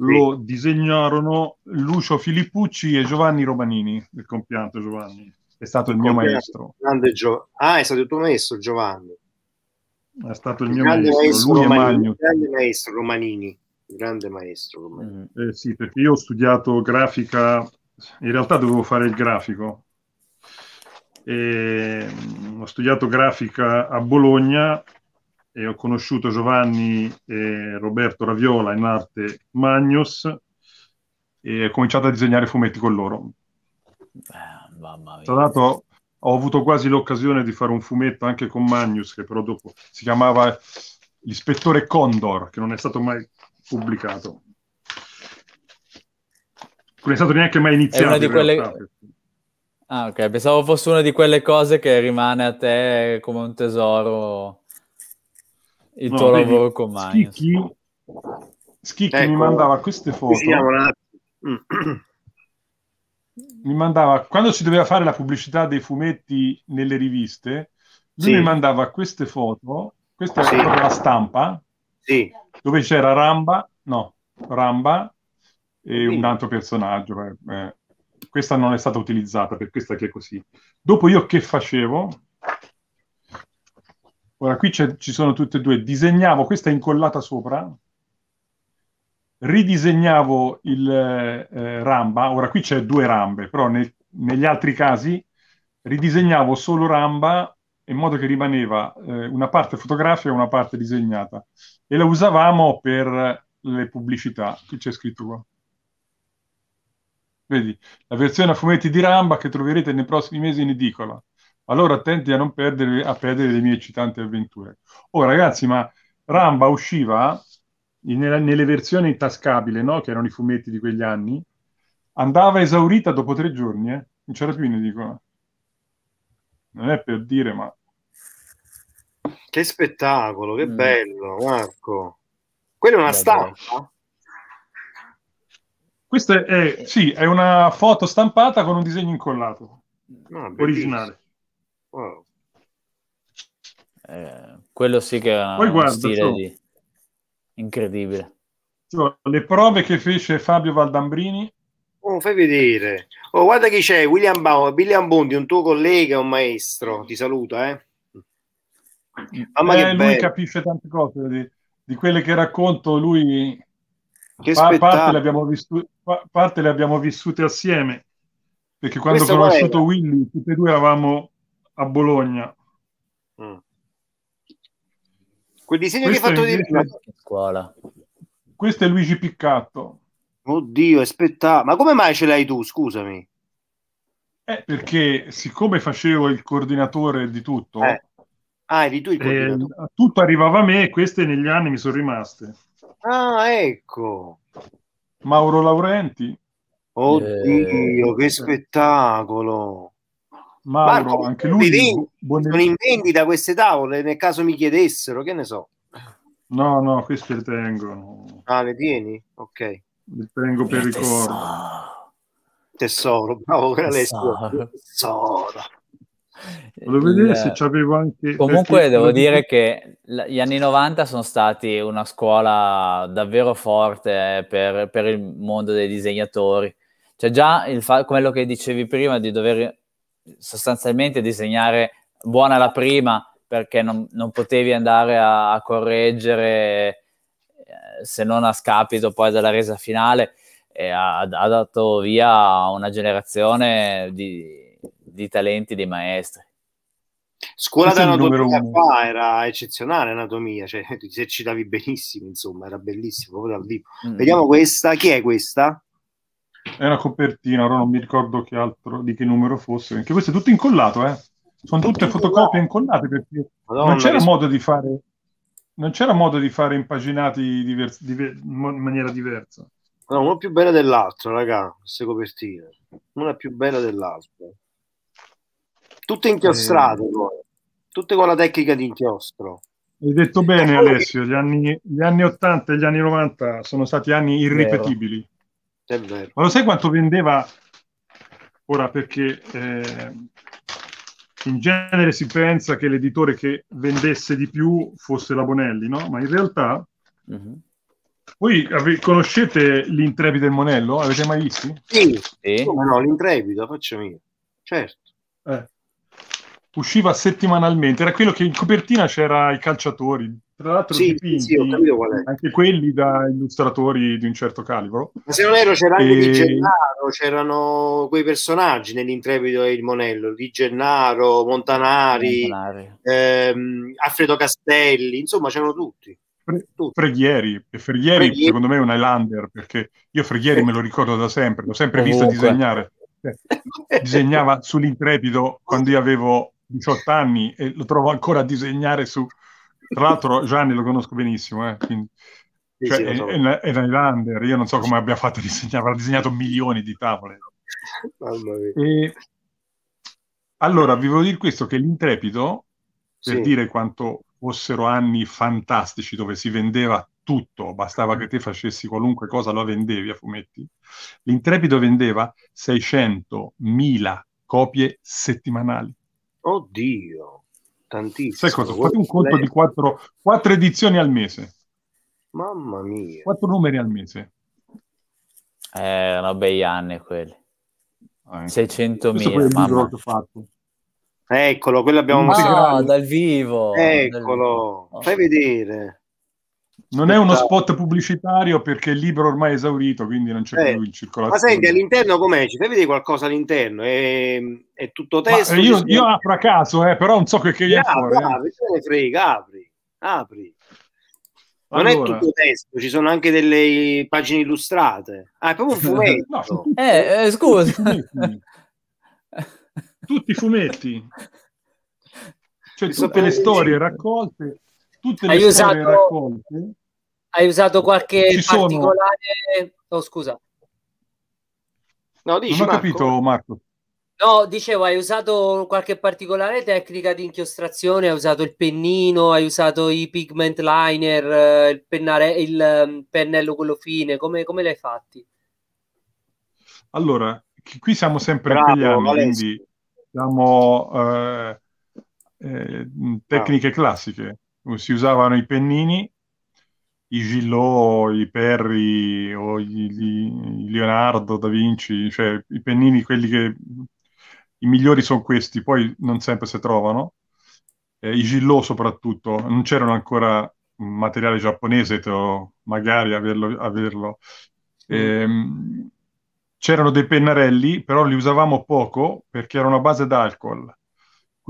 [SPEAKER 3] lo disegnarono Lucio Filippucci e Giovanni Romanini, il compianto Giovanni. È stato il mio maestro.
[SPEAKER 1] Grande Gio- ah, è stato il tuo maestro Giovanni.
[SPEAKER 3] È stato il, il mio maestro, maestro lui Romanini, e
[SPEAKER 1] grande maestro Romanini. Grande maestro Romanini.
[SPEAKER 3] Eh, eh, sì, perché io ho studiato grafica, in realtà dovevo fare il grafico. E, mm, ho studiato grafica a Bologna e ho conosciuto Giovanni e Roberto Raviola in arte Magnus e ho cominciato a disegnare fumetti con loro. Eh, mamma mia. Tra l'altro ho avuto quasi l'occasione di fare un fumetto anche con Magnus, che però dopo si chiamava L'ispettore Condor, che non è stato mai pubblicato. Non è stato neanche mai iniziato. È quelle...
[SPEAKER 2] Ah, ok, pensavo fosse una di quelle cose che rimane a te come un tesoro
[SPEAKER 1] il no, tuo vedi, lavoro con Minds.
[SPEAKER 3] Schicchi, Schicchi ecco, mi mandava queste foto. [clears throat] mi mandava quando si doveva fare la pubblicità dei fumetti nelle riviste, lui sì. mi mandava queste foto. Questa sì. è la stampa sì. dove c'era Ramba, no, Ramba e un altro personaggio. Eh, eh. Questa non è stata utilizzata per questa che è così. Dopo io che facevo? Ora qui ci sono tutte e due, disegnavo, questa è incollata sopra, ridisegnavo il eh, eh, ramba, ora qui c'è due rambe, però nel, negli altri casi ridisegnavo solo ramba in modo che rimaneva eh, una parte fotografica e una parte disegnata e la usavamo per le pubblicità, qui c'è scritto qua. Vedi, la versione a fumetti di Ramba che troverete nei prossimi mesi in edicola allora attenti a non perdervi, a perdere le mie eccitanti avventure. Oh ragazzi, ma Ramba usciva in, nelle versioni tascabile, no? che erano i fumetti di quegli anni, andava esaurita dopo tre giorni, eh? non c'era più, ne dicono. Non è per dire, ma...
[SPEAKER 1] Che spettacolo, che mm. bello, Marco. Quella è una stampa?
[SPEAKER 3] Questa è, sì, è una foto stampata con un disegno incollato, no, ah, originale. Wow.
[SPEAKER 2] Eh, quello sì che ha Poi guarda,
[SPEAKER 3] stile cioè, di...
[SPEAKER 1] incredibile.
[SPEAKER 3] Cioè, le prove che fece Fabio Valdambrini. Oh,
[SPEAKER 1] fai vedere. Oh, guarda chi c'è, William, ba- William Bondi, un tuo collega, un maestro. Ti saluta, eh.
[SPEAKER 3] Mamma ah, eh, lui bello. capisce tante cose di, di, quelle che racconto. Lui che pa- parte, le vissu- pa- parte le abbiamo vissute assieme perché quando Questa conosciuto Willy, tutti e due eravamo a Bologna. Mm. Quel disegno questo che hai fatto
[SPEAKER 1] di scuola.
[SPEAKER 3] Questo è Luigi Piccato. Oddio,
[SPEAKER 1] aspetta, ma come mai ce l'hai tu? Scusami.
[SPEAKER 3] Eh, perché siccome facevo il coordinatore di tutto, eh. ah, di tu eh, tutto arrivava a me e queste negli anni mi sono rimaste. Ah, ecco. Mauro Laurenti.
[SPEAKER 1] Oddio, eh. che spettacolo. Mauro, Marco, anche lui. Vende, buone... Sono in vendita queste tavole, nel caso mi chiedessero, che ne so.
[SPEAKER 3] No, no, queste le tengo.
[SPEAKER 1] Ah, le tieni? Ok. Le tengo per ricordo. Tesoro, bravo, Alessio. Tesoro.
[SPEAKER 3] Volevo vedere se c'avevo anche... Comunque devo dire
[SPEAKER 2] che gli anni 90 sono stati una scuola davvero forte per, per il mondo dei disegnatori. Cioè già il fa- quello che dicevi prima di dover sostanzialmente disegnare buona la prima perché non, non potevi andare a, a correggere eh, se non a scapito poi della resa finale e ha, ha dato via una generazione di, di talenti, di maestri.
[SPEAKER 1] Scuola d'anatomia qua era eccezionale anatomia, cioè ti [laughs] eccitavi benissimo, insomma, era bellissimo, mm. Vediamo questa, chi è questa?
[SPEAKER 3] è una copertina, ora non mi ricordo che altro, di che numero fosse, perché questo è tutto incollato, eh? sono tutte fotocopie incollate perché Madonna, non c'era modo di fare non c'era modo di fare impaginati divers, diver, in maniera diversa. No, una più bella
[SPEAKER 1] dell'altra, raga, queste copertine. Una più bella dell'altra. Tutte inchiostrate, eh... tutte con la tecnica di inchiostro.
[SPEAKER 3] Hai detto bene, Alessio, gli anni, gli anni 80 e gli anni 90 sono stati anni irripetibili. Vero. Ma lo sai quanto vendeva? Ora perché eh, in genere si pensa che l'editore che vendesse di più fosse la Bonelli, no? Ma in realtà mm-hmm. voi ave- conoscete l'Intrepido e il Monello? Avete mai visto? Sì,
[SPEAKER 1] eh? no, no, l'Intrepido, faccio mio,
[SPEAKER 3] certo. Eh. Usciva settimanalmente, era quello che in copertina c'era i calciatori, tra l'altro sì, dipinti, sì, anche quelli da illustratori di un certo calibro. Ma se non ero
[SPEAKER 1] c'era anche e... Di Gennaro, c'erano quei personaggi nell'Intrepido e il Monello, Di Gennaro, Montanari, Montanari. Ehm, Alfredo Castelli, insomma c'erano
[SPEAKER 3] tutti. Pre- Freghieri, Freghieri, Freghieri, secondo me è un Highlander perché io Freghieri eh. me lo ricordo da sempre, l'ho sempre Comunque. visto disegnare. Cioè, [laughs] disegnava sull'intrepido quando io avevo 18 anni e lo trovo ancora a disegnare su tra l'altro Gianni lo conosco benissimo, eh, quindi... Cioè, sì, sì, so. è, è, un Highlander, io non so come abbia fatto a disegnare, avrà disegnato milioni di tavole. E, allora, vi volevo dire questo, che l'Intrepido, per sì. dire quanto fossero anni fantastici dove si vendeva tutto, bastava che te facessi qualunque cosa, lo vendevi a fumetti, l'Intrepido vendeva 600.000 copie settimanali. Oddio! Tantissimo. Sai cosa? Fate un conto lei... di quattro, quattro edizioni al mese. Mamma mia. Quattro numeri al mese.
[SPEAKER 2] Eh, erano bei anni quelli. Eh. 600.000. Mamma. Fatto.
[SPEAKER 1] Eccolo, quello abbiamo no, mostrato. dal vivo. Eccolo, dal vivo. fai vedere.
[SPEAKER 3] Non è uno spot pubblicitario perché il libro ormai è esaurito, quindi non c'è eh, più in circolazione. Ma senti,
[SPEAKER 1] all'interno com'è? Ci fai vedere qualcosa all'interno? È, è tutto eh, testo? Io, io, io,
[SPEAKER 3] apro a caso, eh, però non so che, che gli è fuori. Apri, eh.
[SPEAKER 1] se ne frega, apri, apri.
[SPEAKER 3] Non allora. è tutto
[SPEAKER 1] testo, ci sono anche delle pagine illustrate. Ah, è proprio un [laughs] fumetto.
[SPEAKER 3] no, eh, eh, scusa. Tutti i fumetti. [laughs] Cioè, tutte le storie raccolte tutte le hai usato,
[SPEAKER 1] racconti,
[SPEAKER 4] hai usato qualche
[SPEAKER 1] particolare
[SPEAKER 4] sono... oh scusa no dici non ho Marco. capito Marco No, dicevo, hai usato qualche particolare tecnica di inchiostrazione? Hai usato il pennino, hai usato i pigment liner, eh, il, pennare, il mm, pennello quello fine, come, come l'hai fatti?
[SPEAKER 3] Allora, qui siamo sempre Bravo, in quegli anni, quindi siamo eh, eh, tecniche ah. classiche si usavano i pennini, i Gillot, i Perry o i, Leonardo da Vinci, cioè i pennini, quelli che i migliori sono questi, poi non sempre si trovano. Eh, I Gillot soprattutto, non c'erano ancora materiale giapponese, magari averlo. averlo. Eh, c'erano dei pennarelli, però li usavamo poco perché era una base d'alcol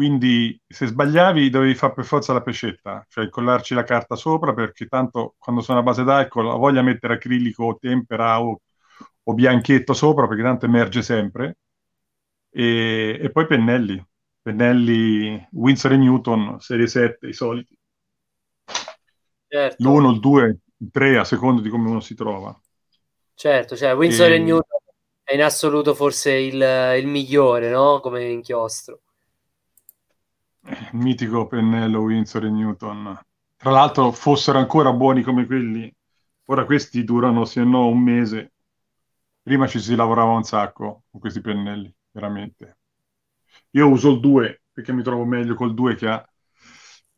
[SPEAKER 3] quindi se sbagliavi dovevi fare per forza la pescetta, cioè collarci la carta sopra perché tanto quando sono a base d'alcol la voglia mettere acrilico o tempera o, o, bianchetto sopra perché tanto emerge sempre. E, e poi pennelli, pennelli Winsor e Newton, serie 7, i soliti. Certo. L'1, il due il 3 a seconda di come uno si trova.
[SPEAKER 4] Certo, cioè Winsor e... Newton è in assoluto forse il, il migliore no? come inchiostro
[SPEAKER 3] mitico pennello Winsor e Newton. Tra l'altro, fossero ancora buoni come quelli, ora questi durano se no un mese. Prima ci si lavorava un sacco con questi pennelli, veramente. Io uso il 2 perché mi trovo meglio col 2 che ha,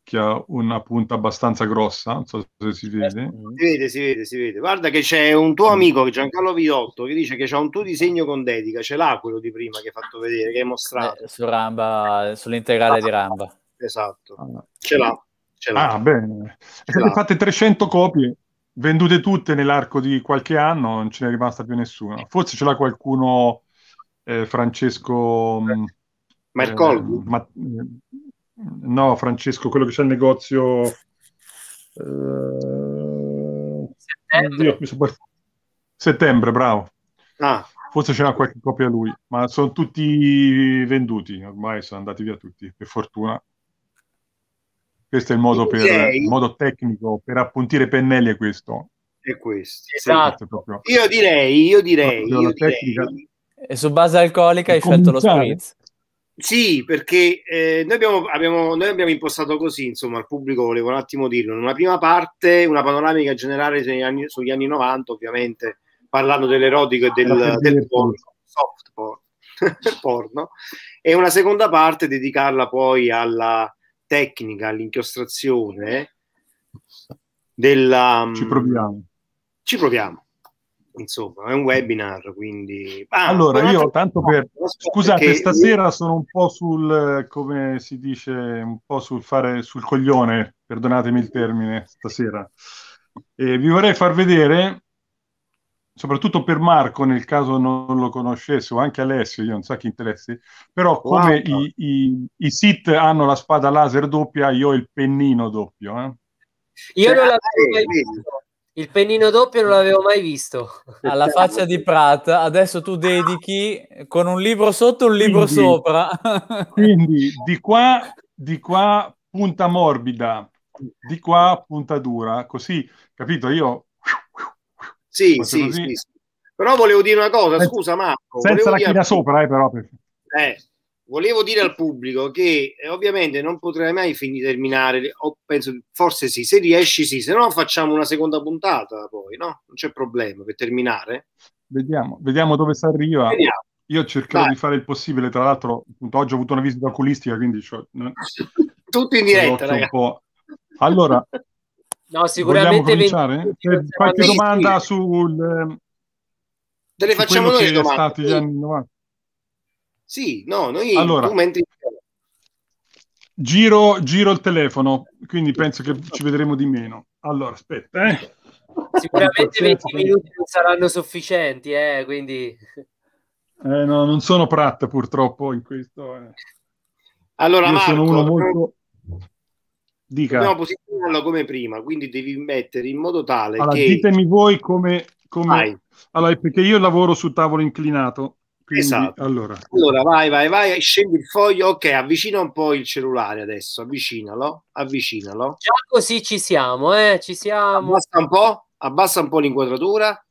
[SPEAKER 3] che ha una punta abbastanza grossa. Non so se si eh, vede. Si
[SPEAKER 1] vede, si vede, si vede. Guarda che c'è un tuo mm. amico Giancarlo Vidotto che dice che c'è un tuo disegno con dedica. Ce l'ha quello di prima che hai fatto vedere, che hai mostrato. Eh, su Ramba,
[SPEAKER 2] sull'integrale di Ramba esatto. Ah, ce l'ha. Ce l'ha. Ah,
[SPEAKER 3] bene. Ce l'ha. [laughs] Fate 300 copie, vendute tutte nell'arco di qualche anno, non ce n'è rimasta più nessuna. Forse ce l'ha qualcuno, eh, Francesco... Mm, Mercoldi? Eh, ma, no, Francesco, quello che c'è al negozio... Eh, settembre. Io, settembre, bravo. Ah. Forse ce n'ha qualche copia lui, ma sono tutti venduti, ormai sono andati via tutti, per fortuna. Questo è il modo, per, il modo tecnico per appuntire pennelli è questo.
[SPEAKER 1] È questo. Esatto. Sì, questo io
[SPEAKER 3] direi, io direi,
[SPEAKER 2] io direi. E su base alcolica hai scelto lo spritz.
[SPEAKER 1] Sì, perché eh, noi, abbiamo, abbiamo, noi, abbiamo, impostato così, insomma, al pubblico volevo un attimo dirlo. In una prima parte, una panoramica generale sugli anni, sugli anni 90, ovviamente, parlando dell'erotico e del, del porno, soft porno, [laughs] porno, e una seconda parte dedicarla poi alla, tecnica all'inchiostrazione della... Mm, Ci proviamo. Ci proviamo. Insomma, è un webinar, quindi... Ah, allora, io tanto per...
[SPEAKER 3] Scusate, perché... stasera sono un po' sul, come si dice, un po' sul fare, sul coglione, perdonatemi il termine, stasera. Eh, vi vorrei far vedere soprattutto per Marco, nel caso non lo conoscesse, o anche Alessio, io non so chi interessi, però come wow. i, i, i, SIT hanno la spada laser doppia, io ho il pennino doppio. Eh. Io non eh, l'avevo
[SPEAKER 4] mai eh, visto. Il pennino doppio non l'avevo mai visto. [laughs]
[SPEAKER 3] Alla faccia
[SPEAKER 4] di Prat,
[SPEAKER 2] adesso tu dedichi
[SPEAKER 3] con un libro sotto un libro quindi, sopra. [laughs] quindi di qua, di qua punta morbida, di qua punta dura, così, capito? Io sì, sì, sì, sì, Però volevo
[SPEAKER 1] dire una cosa, senza, scusa Marco.
[SPEAKER 3] Senza la china sopra, eh, però.
[SPEAKER 1] Eh, volevo dire al pubblico che eh, ovviamente non potrei mai finire terminare, o penso, forse sì, se riesci sì, se no facciamo una seconda puntata poi, no? Non c'è problema per terminare.
[SPEAKER 3] Vediamo, vediamo dove si arriva. Vediamo. Io cercherò Dai. di fare il possibile, tra l'altro oggi ho avuto una visita oculistica, quindi... Cioè, [laughs] Tutto in diretta, ragazzi. Allora, [laughs] No, sicuramente Vogliamo cominciare? Qualche domanda sul... Te ehm, le facciamo noi le domande.
[SPEAKER 1] Sì. sì, no, noi... Allora, mentre...
[SPEAKER 3] giro, giro il telefono, quindi penso che ci vedremo di meno. Allora, aspetta, eh. Sicuramente 20 minuti
[SPEAKER 4] non saranno sufficienti, eh,
[SPEAKER 1] quindi...
[SPEAKER 3] Eh, no, non sono Pratt purtroppo in questo. Eh. Allora, Io Marco, sono uno molto... Dica. Dobbiamo
[SPEAKER 1] posizionarlo come prima, quindi devi mettere in modo tale allora, che... Ditemi
[SPEAKER 3] voi come... come... Allora, perché io lavoro sul tavolo inclinato. Quindi, esatto. Allora.
[SPEAKER 1] allora. vai, vai, vai, scendi il foglio. Ok, avvicina un po' il cellulare adesso, avvicinalo, avvicinalo. Già così ci siamo, eh, ci siamo. Abbassa un po', abbassa un po' l'inquadratura.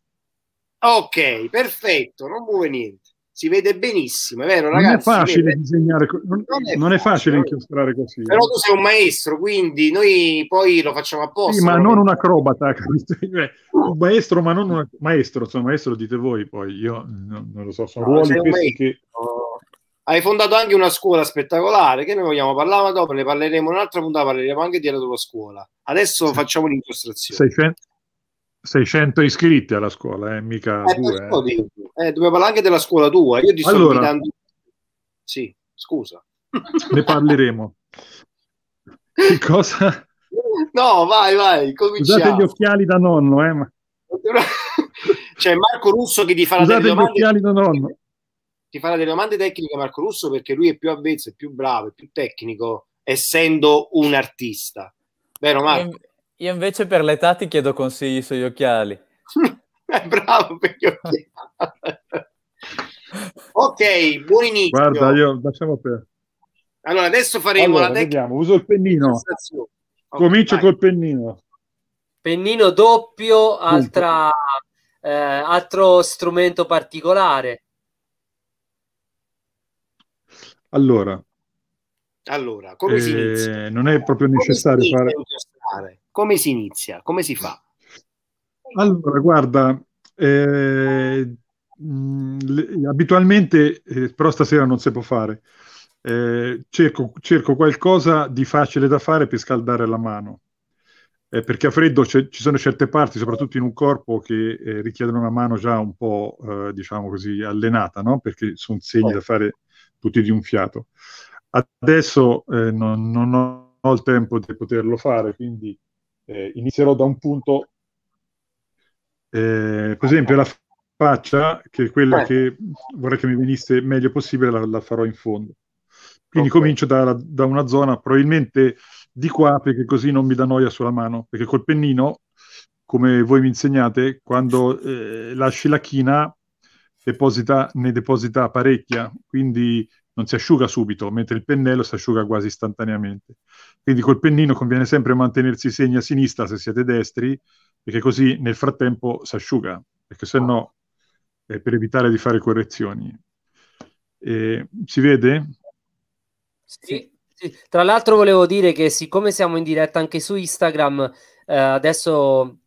[SPEAKER 1] Ok, perfetto, non muove niente si vede benissimo, è vero ragazzi? Non è facile
[SPEAKER 3] disegnare, non, non, è, non è facile inchiostrare così. Però tu eh.
[SPEAKER 1] sei un maestro, quindi noi poi lo facciamo apposta. Sì, ma non un
[SPEAKER 3] acrobata, [laughs] un maestro, ma non un maestro, insomma, maestro dite voi poi, io non, non lo so, sono no, ruoli
[SPEAKER 1] che... Hai fondato anche una scuola spettacolare, che noi vogliamo parlare dopo, ne parleremo un'altra puntata, parleremo anche della tua scuola. Adesso sì. facciamo l'inchiostrazione.
[SPEAKER 3] 600, 600 iscritti alla scuola, eh, mica eh, due.
[SPEAKER 1] Eh. eh. dove parla anche della scuola tua. Io ti allora, sto invitando... Sì, scusa.
[SPEAKER 3] Ne parleremo. [laughs] che cosa?
[SPEAKER 1] No, vai, vai, cominciamo. Usate gli
[SPEAKER 3] occhiali da nonno, eh. Ma...
[SPEAKER 1] [laughs] C'è Marco Russo che ti farà Usate delle domande. da nonno. Ti farà delle domande tecniche Marco Russo perché lui è più avvezzo, è più bravo, è più tecnico, essendo un artista. Vero Marco? Eh io invece
[SPEAKER 2] per l'età ti chiedo consigli sugli occhiali.
[SPEAKER 1] È [laughs] eh, bravo per gli occhiali. ok, buon inizio. Guarda, io
[SPEAKER 3] lasciamo per.
[SPEAKER 1] Allora, adesso faremo allora, la tecnica.
[SPEAKER 3] Uso il pennino. Okay,
[SPEAKER 1] Comincio vai. col
[SPEAKER 3] pennino.
[SPEAKER 4] Pennino doppio, altra, eh, altro strumento
[SPEAKER 1] particolare. Allora. Allora, come eh, si inizia?
[SPEAKER 3] Eh, non è proprio necessario fare...
[SPEAKER 1] Come si inizia? Come si fa?
[SPEAKER 3] Allora, guarda, eh, mh, abitualmente, eh, però stasera non si può fare, eh, cerco, cerco, qualcosa di facile da fare per scaldare la mano. Eh, perché a freddo ci sono certe parti, soprattutto in un corpo, che eh, richiedono una mano già un po', eh, diciamo così, allenata, no? perché sono segni oh. da fare tutti di un fiato. Adesso non, non ho il tempo di poterlo fare, quindi eh, inizierò da un punto, eh, per esempio la faccia, che è quella eh. che vorrei che mi venisse meglio possibile, la, la farò in fondo. Quindi okay. comincio da, da, una zona, probabilmente di qua, perché così non mi dà noia sulla mano, perché col pennino, come voi mi insegnate, quando eh, lasci la china deposita, ne deposita parecchia, quindi non si asciuga subito, mentre il pennello si asciuga quasi istantaneamente. Quindi col pennino conviene sempre mantenersi segni a sinistra se siete destri, perché così nel frattempo si asciuga, perché se no è per evitare di fare correzioni. Eh, si vede?
[SPEAKER 4] Sì. sì. Tra l'altro volevo dire che siccome siamo in diretta anche su Instagram, eh, adesso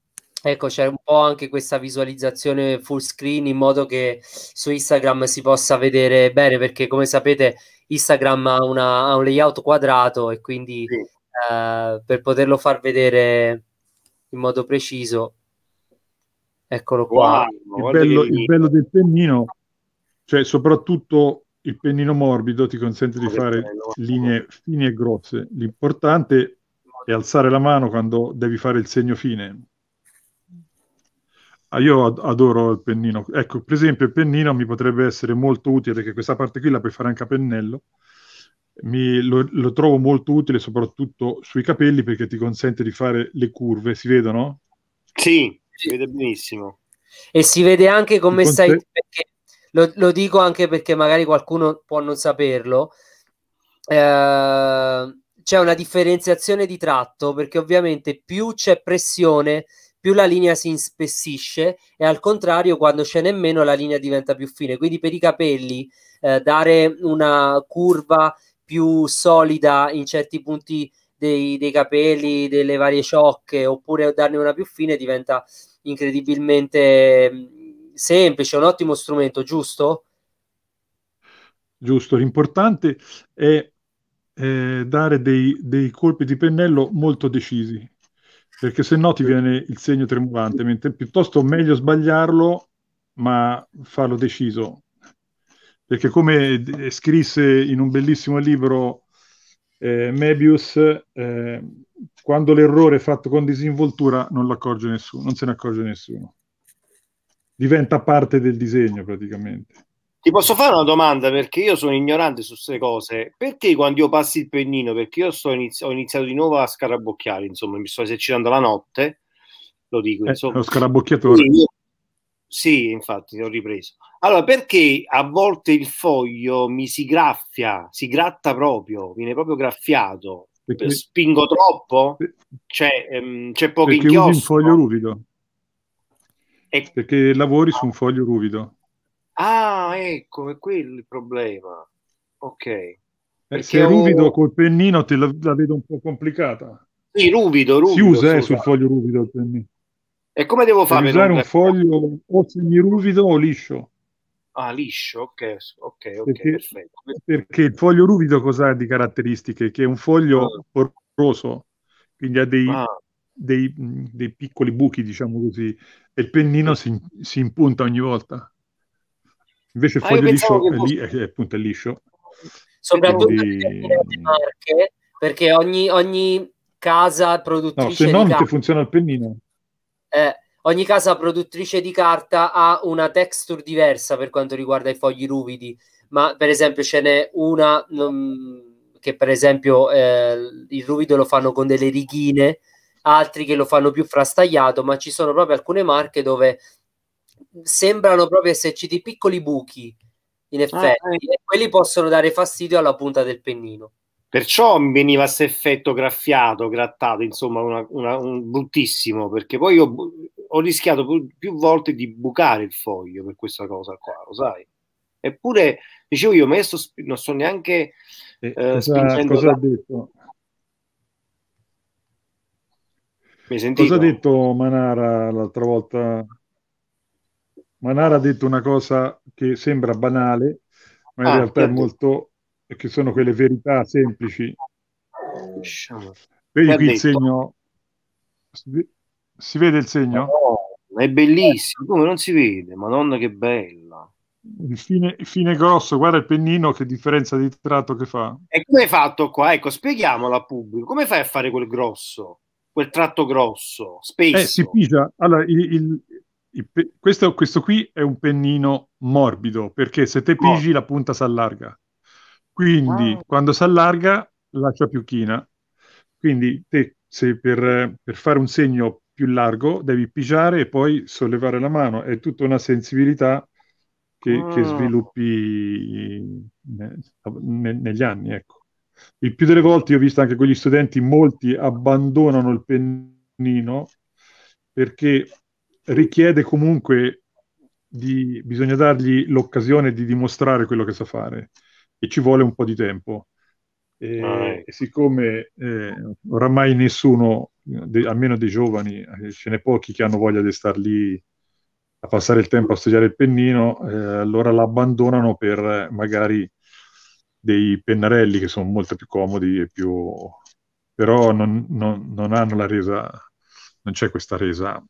[SPEAKER 4] Ecco, c'è un po' anche questa visualizzazione full screen in modo che su Instagram si possa vedere bene, perché come sapete Instagram ha, una, ha un layout quadrato e quindi sì. eh, per poterlo far vedere in modo preciso, eccolo qua. Wow, il, bello, che... il,
[SPEAKER 3] bello, del pennino, cioè soprattutto il pennino morbido ti consente di fare linee fini e grosse. L'importante è alzare la mano quando devi fare il segno fine Ah, io adoro il pennino. Ecco, per esempio, il pennino mi potrebbe essere molto utile perché questa parte qui la puoi fare anche a pennello. Mi, lo, lo, trovo molto utile soprattutto sui capelli perché ti consente di fare le curve. Si vedono?
[SPEAKER 1] Sì, si vede benissimo.
[SPEAKER 3] E
[SPEAKER 4] si vede anche come ti stai. Consente... Perché, lo, lo, dico anche perché magari qualcuno può non saperlo. Eh, c'è una differenziazione di tratto perché ovviamente più c'è pressione più la linea si inspessisce e al contrario quando ce n'è meno la linea diventa più fine. Quindi per i capelli eh, dare una curva più solida in certi punti dei, dei, capelli, delle varie ciocche oppure darne una più fine diventa incredibilmente mm, semplice, un ottimo strumento, giusto?
[SPEAKER 3] Giusto, l'importante è eh, dare dei, dei colpi di pennello molto decisi perché se no ti viene il segno tremolante, mentre piuttosto meglio sbagliarlo, ma farlo deciso. Perché come scrisse in un bellissimo libro eh, Mebius, eh, quando l'errore è fatto con disinvoltura non, nessuno, non se ne accorge nessuno. Diventa parte del disegno praticamente.
[SPEAKER 1] Ti posso fare una domanda perché io sono ignorante su queste cose. Perché quando io passi il pennino, perché io inizi- ho iniziato di nuovo a scarabocchiare, insomma, mi sto esercitando la notte, lo dico, eh, insomma. Eh, lo scarabocchiatore. Sì, io... sì, infatti, ho ripreso. Allora, perché a volte il foglio mi si graffia, si gratta proprio, viene proprio graffiato? Perché... Spingo troppo? C'è, ehm, c'è poco perché inchiostro? Perché usi
[SPEAKER 3] un foglio ruvido. E... Perché lavori su un foglio ruvido
[SPEAKER 1] Ah, ecco, è quello il problema. Ok. Perché se è ruvido
[SPEAKER 3] ho... col pennino te la, la, vedo un po' complicata.
[SPEAKER 1] Sì, ruvido, ruvido. Si usa eh, sul
[SPEAKER 3] foglio ruvido il pennino.
[SPEAKER 1] E come devo fare? Per usare un
[SPEAKER 3] foglio o semiruvido o liscio.
[SPEAKER 1] Ah, liscio, ok, ok, ok, perché, perfetto.
[SPEAKER 3] Perché il foglio ruvido cosa ha di caratteristiche? Che è un foglio ah. poroso, quindi ha dei, ah. dei, dei, piccoli buchi, diciamo così, e il pennino si, si impunta ogni volta. Invece il ah, foglio liscio è, li- è, appunto, è liscio. Soprattutto Quindi...
[SPEAKER 1] le
[SPEAKER 4] marche, perché ogni, ogni casa produttrice... No, se non ti
[SPEAKER 3] funziona il pennino.
[SPEAKER 4] Eh, ogni casa produttrice di carta ha una texture diversa per quanto riguarda i fogli ruvidi, ma per esempio ce n'è una non, che per esempio eh, il ruvido lo fanno con delle righine, altri che lo fanno più frastagliato, ma ci sono proprio alcune marche dove sembrano proprio esserci dei piccoli buchi, in ah, effetti, ah, e quelli possono dare fastidio alla punta del pennino.
[SPEAKER 1] Perciò veniva questo effetto graffiato, grattato, insomma, una, una, un bruttissimo, perché poi io ho rischiato più volte di bucare il foglio per questa cosa qua, lo sai. Eppure, dicevo io, ma adesso non sto neanche eh, eh cosa, cosa ha
[SPEAKER 3] detto? Mi sentite? Cosa ha detto Manara l'altra volta? Manara ha detto una cosa che sembra banale, ma in ah, realtà è certo. molto, che sono quelle verità semplici. Vedi qui il segno? Si, vede il segno?
[SPEAKER 1] No, è bellissimo, come non si vede, madonna che bella.
[SPEAKER 3] Il fine, il fine, grosso, guarda il pennino che differenza di tratto che fa. E come
[SPEAKER 1] hai fatto qua? Ecco, spieghiamola al pubblico, come fai a fare quel grosso? Quel tratto grosso, spesso. Eh, si
[SPEAKER 3] pigia. Allora, il, il, pe- questo, questo, qui è un pennino morbido perché se te pigi la punta si allarga. Quindi wow. quando si allarga lascia più china. Quindi te, se per, per fare un segno più largo devi pigiare e poi sollevare la mano. È tutta una sensibilità che, oh. che mm. sviluppi ne, ne, negli anni. Ecco. Il più delle volte io ho visto anche con gli studenti, molti abbandonano il pennino perché richiede comunque di, bisogna dargli l'occasione di dimostrare quello che sa fare e ci vuole un po' di tempo. E, ah, ecco. e siccome eh, oramai nessuno, de, almeno dei giovani, eh, ce n'è pochi che hanno voglia di star lì a passare il tempo a studiare il pennino, eh, allora l'abbandonano per magari dei pennarelli che sono molto più comodi e più... però non, non, non hanno la resa, non c'è questa resa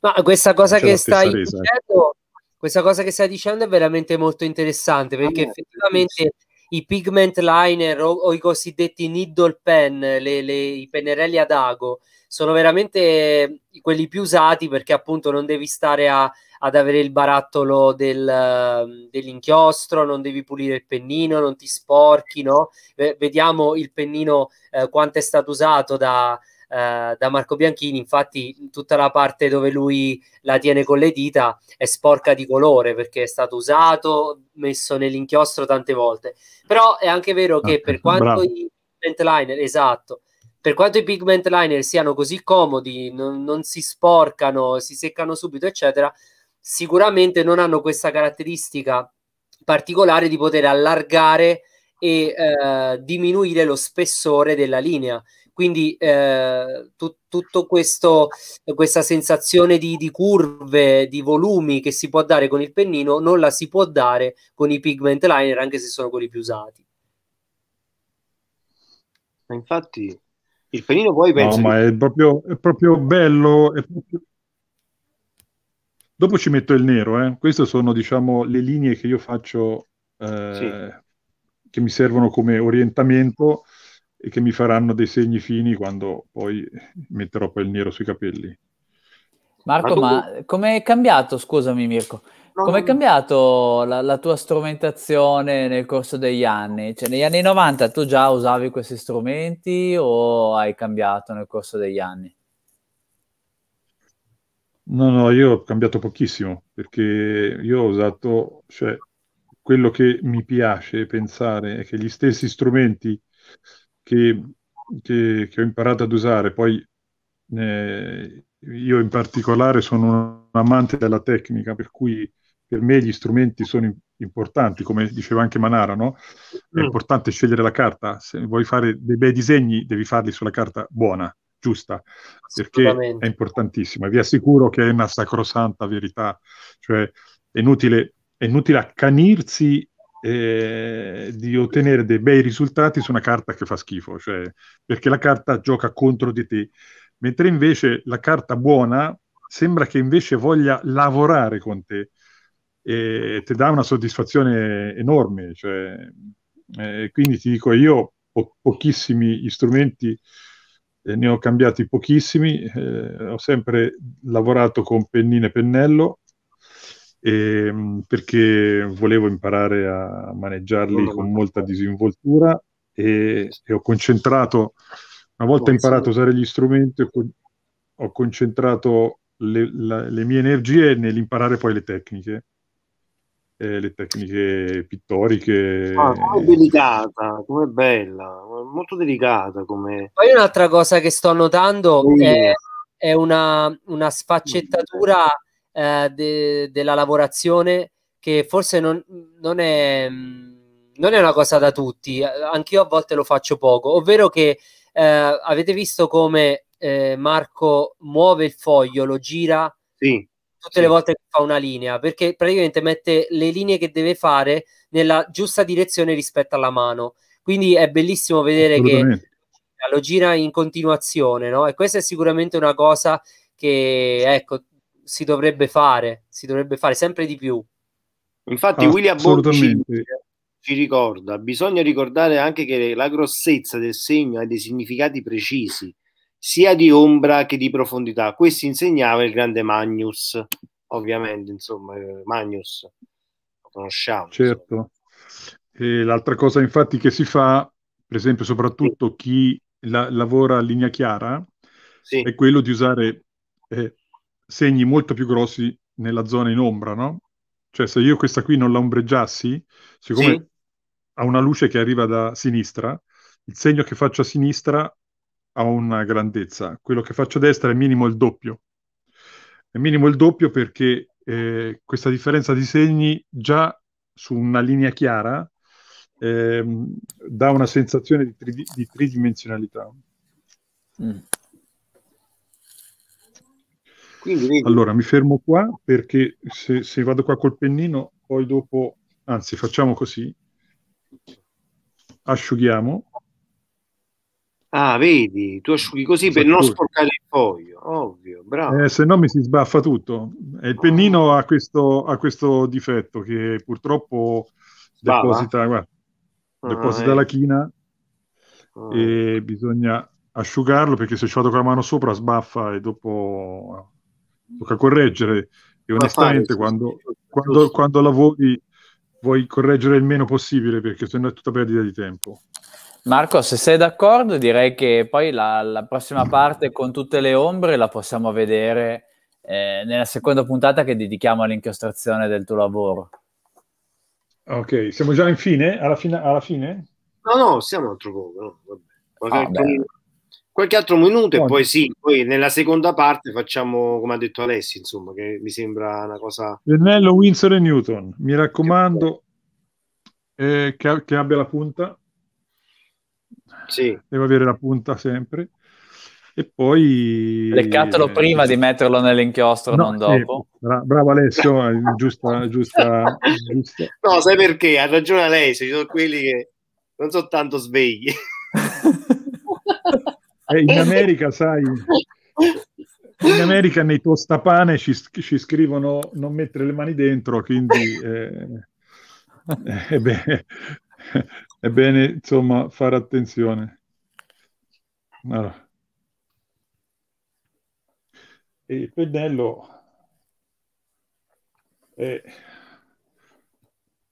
[SPEAKER 4] ma questa cosa che stai resa. Eh. dicendo, questa cosa che stai dicendo è veramente molto interessante ah, perché ah, effettivamente i pigment liner o, o, i cosiddetti needle pen, le, le, i pennarelli ad ago, sono veramente quelli più usati perché appunto non devi stare a, ad avere il barattolo del, dell'inchiostro, non devi pulire il pennino, non ti sporchi, no? Vediamo il pennino eh, quanto è stato usato da, eh, da Marco Bianchini, infatti tutta la parte dove lui la tiene con le dita è sporca di colore perché è stato usato, messo nell'inchiostro tante volte. Però è anche vero che per quanto bravo. i pigment liner, esatto, per quanto i pigment liner siano così comodi, non, non si sporcano, si seccano subito, eccetera, sicuramente non hanno questa caratteristica particolare di poter allargare e eh, diminuire lo spessore della linea. Quindi eh, tu, tutto questo, questa sensazione di, di, curve, di volumi che si può dare con il pennino, non la si può dare con i pigment liner, anche se sono quelli più usati.
[SPEAKER 1] Ma infatti il pennino poi penso... No, ma
[SPEAKER 3] che... è, proprio, è proprio bello, è proprio... Dopo ci metto il nero, eh. queste sono diciamo, le linee che io faccio eh, sì. che mi servono come orientamento e che mi faranno dei segni fini quando poi metterò poi il nero sui capelli.
[SPEAKER 2] Marco, ma come è cambiato, scusami Mirko, come è cambiato la, la, tua strumentazione nel corso degli anni? Cioè, negli anni 90 tu già usavi questi strumenti o hai cambiato nel corso degli anni?
[SPEAKER 3] No, no, io ho cambiato pochissimo perché io ho usato, cioè, quello che mi piace pensare è che gli stessi strumenti che, che, che ho imparato ad usare. Poi eh, io in particolare sono un amante della tecnica, per cui per me gli strumenti sono importanti, come diceva anche Manara, no? È mm. importante scegliere la carta. Se vuoi fare dei bei disegni, devi farli sulla carta buona, giusta, perché è importantissima. Vi assicuro che è una sacrosanta verità, cioè è inutile, è inutile accanirsi di ottenere dei bei risultati su una carta che fa schifo, cioè, perché la carta gioca contro di te, mentre invece la carta buona sembra che invece voglia lavorare con te e ti dà una soddisfazione enorme. Cioè, eh, quindi ti dico, io ho pochissimi strumenti, eh, ne ho cambiati pochissimi, eh, ho sempre lavorato con pennino e pennello ehm, perché volevo imparare a maneggiarli con molta disinvoltura e, e ho concentrato,
[SPEAKER 1] una volta imparato a
[SPEAKER 3] usare gli strumenti, ho, ho concentrato le, la, le, mie energie nell'imparare poi le tecniche. Eh, le tecniche pittoriche ah, come delicata, come bella
[SPEAKER 1] molto delicata come
[SPEAKER 4] poi un'altra cosa che sto notando è, è una, una sfaccettatura eh, de, della lavorazione che forse non, non, è, mm, non, è, una cosa da tutti, anch'io a volte lo faccio poco, ovvero che eh, avete visto come eh, Marco muove il foglio, lo gira sì, tutte sì. le volte che fa una linea, perché praticamente mette le linee che deve fare nella giusta direzione rispetto alla mano. Quindi è bellissimo vedere che lo gira in continuazione, no? E questa è sicuramente una cosa che, ecco, si dovrebbe fare, si dovrebbe fare sempre di più.
[SPEAKER 1] Infatti ah, William Borghi ci ricorda, bisogna ricordare anche che la grossezza del segno ha dei significati precisi, sia di ombra che di profondità. Questo insegnava il grande Magnus, ovviamente, insomma, eh, Magnus lo
[SPEAKER 3] conosciamo. Certo. E l'altra cosa infatti che si fa, per esempio, soprattutto sì. chi la lavora a linea chiara, sì. è quello di usare eh, segni molto più grossi nella zona in ombra, no? Cioè se io questa qui non la ombreggiassi, siccome sì. ha una luce che arriva da sinistra, il segno che faccio a sinistra ha una grandezza, quello che faccio a destra è minimo il doppio. È minimo il doppio perché eh, questa differenza di segni già su una linea chiara eh, dà una sensazione di, tri- di tridimensionalità. Mm. Quindi, allora mi fermo qua perché se, se vado qua col pennino, poi dopo, anzi facciamo così, asciughiamo.
[SPEAKER 1] Ah, vedi, tu asciughi così esatto. per non sporcare il foglio, ovvio,
[SPEAKER 3] bravo. Eh, se no mi si sbaffa tutto. E il pennino ah. ha questo, ha questo difetto che purtroppo Sbava. deposita, guarda,
[SPEAKER 1] ah, deposita eh. la
[SPEAKER 3] china ah. e bisogna asciugarlo perché se ci vado con la mano sopra sbaffa e dopo tocca correggere e onestamente quando, quando, quando lavori vuoi correggere il meno possibile perché se no è tutta perdita di tempo.
[SPEAKER 2] Marco, se sei d'accordo, direi che poi la, la, prossima parte con tutte le ombre la possiamo vedere eh, nella seconda puntata che dedichiamo all'inchiostrazione del tuo lavoro.
[SPEAKER 3] Ok, siamo già in fine? Alla, fine? alla fine?
[SPEAKER 1] No, no, siamo altro poco. No? Vabbè. ah, qualche altro minuto e poi sì, poi nella seconda parte facciamo come ha detto Alessi, insomma, che mi sembra una cosa...
[SPEAKER 3] Pennello Windsor e Newton, mi raccomando eh, che, che, abbia la punta. Sì. Devo avere la punta sempre. E poi... Leccatelo eh, prima
[SPEAKER 2] di metterlo nell'inchiostro, no, non dopo.
[SPEAKER 3] Eh, bra- bravo Alessio, eh, giusta, giusta, giusta.
[SPEAKER 1] No, sai perché? Ha ragione Alessio, ci sono quelli che non sono tanto svegli. [laughs]
[SPEAKER 3] Eh, in eh, America, sai, in America nei tostapane ci, ci, scrivono non mettere le mani dentro, quindi eh, è, eh, bene, è, bene, insomma fare attenzione. Allora. E il pennello è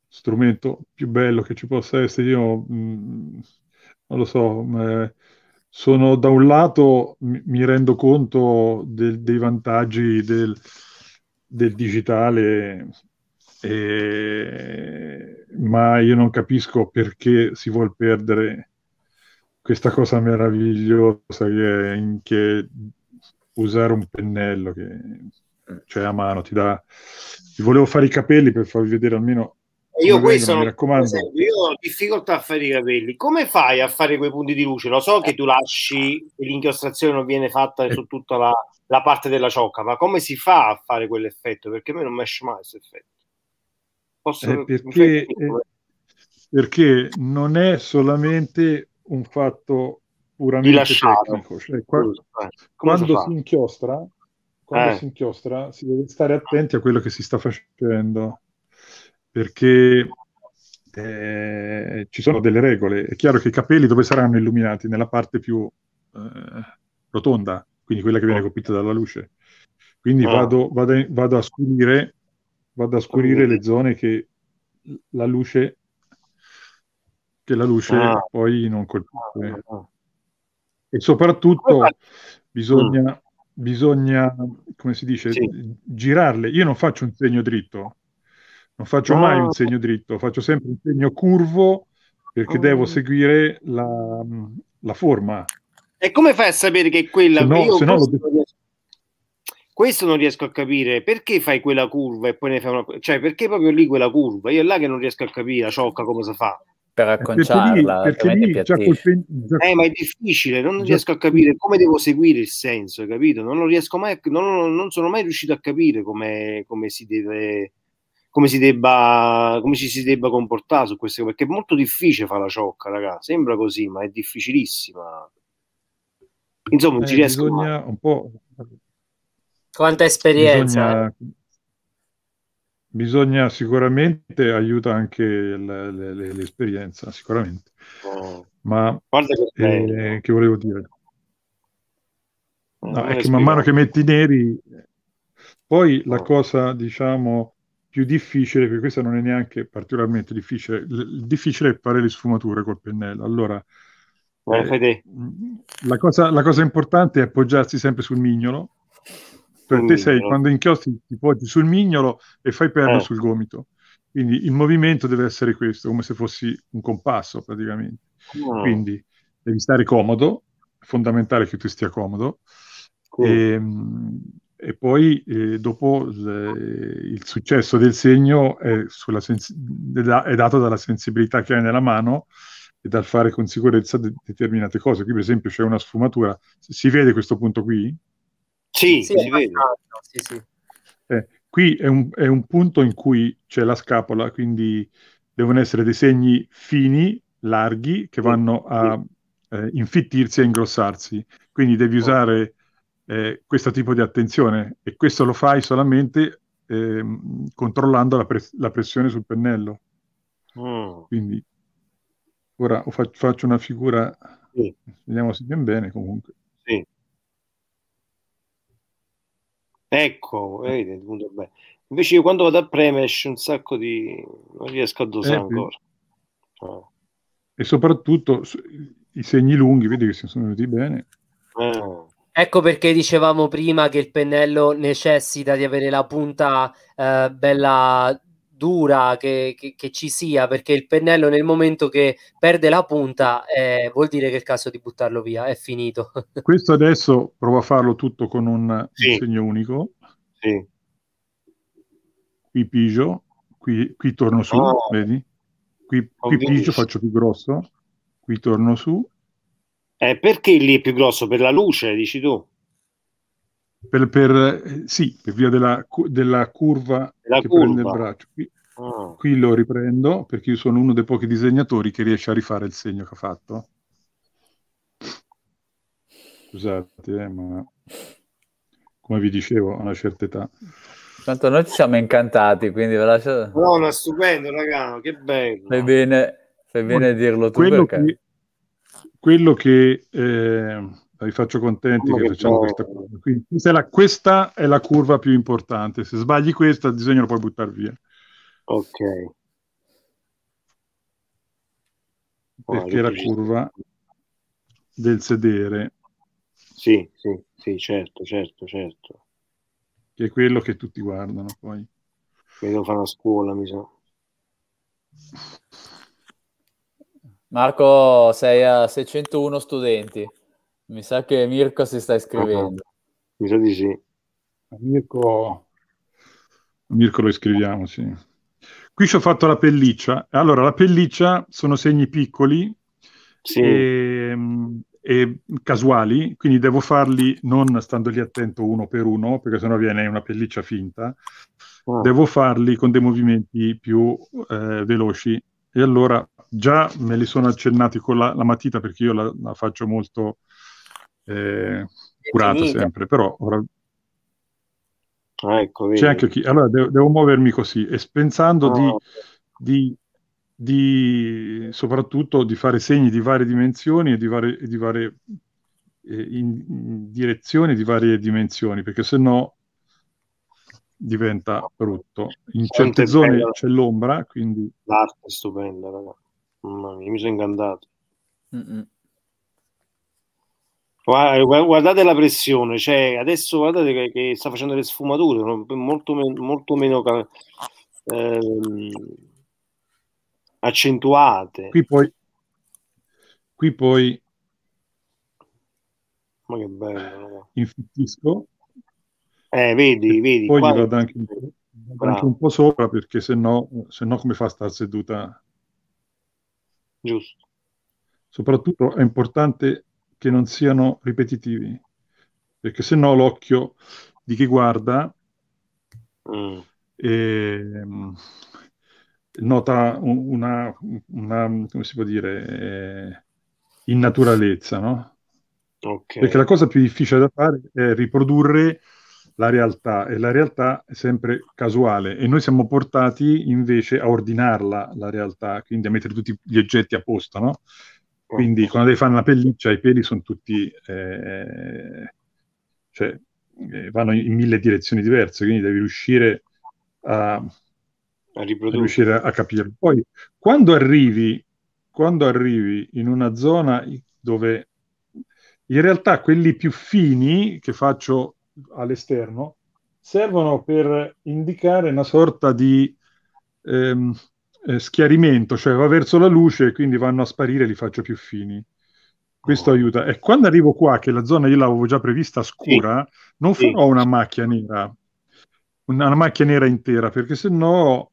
[SPEAKER 3] strumento più bello che ci possa essere. Io mh, mm, non lo so, mh, eh, sono da un lato mi rendo conto del, dei vantaggi del, del digitale, e, ma io non capisco perché si vuol perdere questa cosa meravigliosa che, che usare un pennello che cioè a mano ti dà. Vi volevo fare i capelli per farvi vedere almeno io questo mi raccomando. Esempio,
[SPEAKER 1] io ho difficoltà a fare i capelli. Come fai a fare quei punti di luce? Lo so che tu lasci l'inchiostrazione non viene fatta eh. su tutta la, la parte della ciocca, ma come si fa a fare quell'effetto? Perché a me non mi esce mai questo effetto. Posso, eh,
[SPEAKER 3] perché, eh, perché, non è solamente un fatto puramente tecnico. Cioè, eh, quando, quando si inchiostra, quando eh. si inchiostra, si deve stare attenti a quello che si sta facendo perché eh, ci sono delle regole. È chiaro che i capelli dove saranno illuminati? Nella parte più eh, rotonda, quindi quella che viene oh. colpita dalla luce. Quindi oh. vado, vado, vado a scurire, vado a scurire oh. le zone che la luce, che la luce ah. poi non colpisce. Ah, ah, e soprattutto bisogna, mm. bisogna come si dice, sì. girarle. Io non faccio un segno dritto, non faccio no. mai un segno dritto, faccio sempre un segno curvo perché oh. devo seguire la, la, forma.
[SPEAKER 1] E come fai a sapere che è quella? Se no, Io se questo, no lo... non riesco... questo non riesco a capire perché fai quella curva e poi ne fai una. Cioè, perché proprio lì quella curva? Io è là che non riesco a capire la ciocca come si fa per acconciarla perché lì, perché lì col... eh, ma è difficile non già... riesco a capire come devo seguire il senso capito non lo riesco mai non, non sono mai riuscito a capire come, come si deve come, si debba, come ci si debba comportare su queste cose, perché è molto difficile fare la ciocca, ragazzi. Sembra così, ma è difficilissima. Insomma, eh, ci riesco. Bisogna un po'... Quanta esperienza.
[SPEAKER 3] Bisogna, bisogna sicuramente, aiuta anche la, le, le, l'esperienza, sicuramente. Oh. Ma eh, che volevo dire? Oh, no, è che man mano che metti neri, poi la oh. cosa, diciamo, più difficile, che questa non è neanche particolarmente difficile, il difficile è fare le sfumature col pennello. Allora, eh, mm, la, cosa, la, cosa, importante è appoggiarsi sempre sul mignolo. Per sul te mignolo. sei quando inchiostri ti poggi sul mignolo e fai perno eh. sul gomito. Quindi il movimento deve essere questo, come se fossi un compasso praticamente. No. Mm. Quindi devi stare comodo, è fondamentale che tu stia comodo. Cool. E, ehm, e poi, eh, dopo il, il successo del segno è, sens- è, dato dalla sensibilità che hai nella mano e dal fare con sicurezza de- determinate cose. Qui, per esempio, c'è una sfumatura. Si vede questo punto qui?
[SPEAKER 1] Sì, sì si vede. Sì, sì.
[SPEAKER 3] Eh, qui è un, è un punto in cui c'è la scapola, quindi devono essere dei segni fini, larghi, che vanno a eh, infittirsi e ingrossarsi. Quindi devi usare eh, questo tipo di attenzione e questo lo fai solamente eh, controllando la, pres- la, pressione sul pennello. Oh. Quindi ora fa- faccio una figura, sì. vediamo se viene bene comunque. Sì.
[SPEAKER 1] Ecco, vedi, Invece io quando vado a premere esce un sacco di... non riesco a dosare eh, ancora. Oh.
[SPEAKER 3] E soprattutto i segni lunghi, vedi che si sono venuti bene.
[SPEAKER 4] Oh. Ecco perché dicevamo prima che il pennello necessita di avere la punta eh, bella dura che, che, che, ci sia, perché il pennello nel momento che perde la punta eh, vuol dire che è il caso di buttarlo via, è finito. [laughs]
[SPEAKER 3] Questo adesso provo a farlo tutto con un sì. segno unico. Sì. Qui pigio, qui, qui torno su, oh. vedi? Qui, qui oh, pigio, faccio più grosso, qui torno su
[SPEAKER 1] eh, perché lì è più grosso? Per la luce, dici tu?
[SPEAKER 3] Per, per eh, sì, per via della, della curva della che curva. prende il braccio. Qui, ah. qui, lo riprendo perché io sono uno dei pochi disegnatori che riesce a rifare il segno che ha fatto. Scusate, eh, ma come vi dicevo, a una certa età.
[SPEAKER 2] Tanto noi ci siamo incantati, quindi ve lascio...
[SPEAKER 1] Buono, stupendo, ragazzi, che bello. Fai
[SPEAKER 2] bene,
[SPEAKER 1] fai bene dirlo tu quello perché...
[SPEAKER 3] Che quello che eh, vi faccio contenti che facciamo questa curva. questa, è la, questa è la curva più importante. Se sbagli questa, il disegno lo puoi buttare via. Ok. Perché ah, la curva del sedere. Sì,
[SPEAKER 1] sì, sì,
[SPEAKER 3] certo, certo, certo. Che è quello che tutti guardano poi. Vedo fa la scuola, mi sa.
[SPEAKER 2] Marco, sei a 601 studenti. Mi sa che Mirko si sta iscrivendo.
[SPEAKER 3] Uh-huh. Mi sa di sì. Mirko... Mirko lo iscriviamo, sì. Qui ci ho fatto la pelliccia. Allora, la pelliccia sono segni piccoli sì. e, e, casuali, quindi devo farli non stando lì attento uno per uno, perché sennò viene una pelliccia finta. Oh. Devo farli con dei movimenti più eh, veloci. E allora già me li sono accennati con la, la matita perché io la, la faccio molto eh, curata sempre, però ora... Ah, ecco, c'è anche chi... Allora devo, devo muovermi così e pensando oh. di, ah. di, di, soprattutto di fare segni di varie dimensioni e di varie, di varie eh, in, in direzioni, di varie dimensioni, perché se no diventa brutto. In certe zone bello. c'è l'ombra, quindi...
[SPEAKER 1] L'arte è stupenda, ragazzi. Mamma mia, mi sono ingannato. mm Guardate la pressione, cioè adesso guardate che, che sta facendo le sfumature, molto, molto meno ehm,
[SPEAKER 3] accentuate. Qui poi, qui poi
[SPEAKER 1] ma che bello,
[SPEAKER 3] infittisco.
[SPEAKER 1] Eh, vedi, vedi. Poi qua... gli vado anche,
[SPEAKER 3] anche, un po' sopra perché se no, se no come fa a star seduta? Giusto. Soprattutto è importante che non siano ripetitivi, perché se no l'occhio di chi guarda mm. e, ehm, nota una, una, come si può dire, eh, innaturalezza, no? Okay. Perché la cosa più difficile da fare è riprodurre la realtà e la realtà è sempre casuale e noi siamo portati invece a ordinarla la realtà, quindi a mettere tutti gli oggetti a posto, no? Quindi quando devi fare una pelliccia i peli sono tutti, eh, cioè eh, vanno in mille direzioni diverse, quindi devi riuscire a, a, riuscire a capire. Poi quando arrivi, quando arrivi in una zona dove in realtà quelli più fini che faccio all'esterno servono per indicare una sorta di ehm, eh, schiarimento, cioè va verso la luce e quindi vanno a sparire, li faccio più fini. Questo oh. aiuta. E quando arrivo qua, che la zona io l'avevo già prevista scura, sì. non farò sì. una macchia nera, una macchia nera intera, perché sennò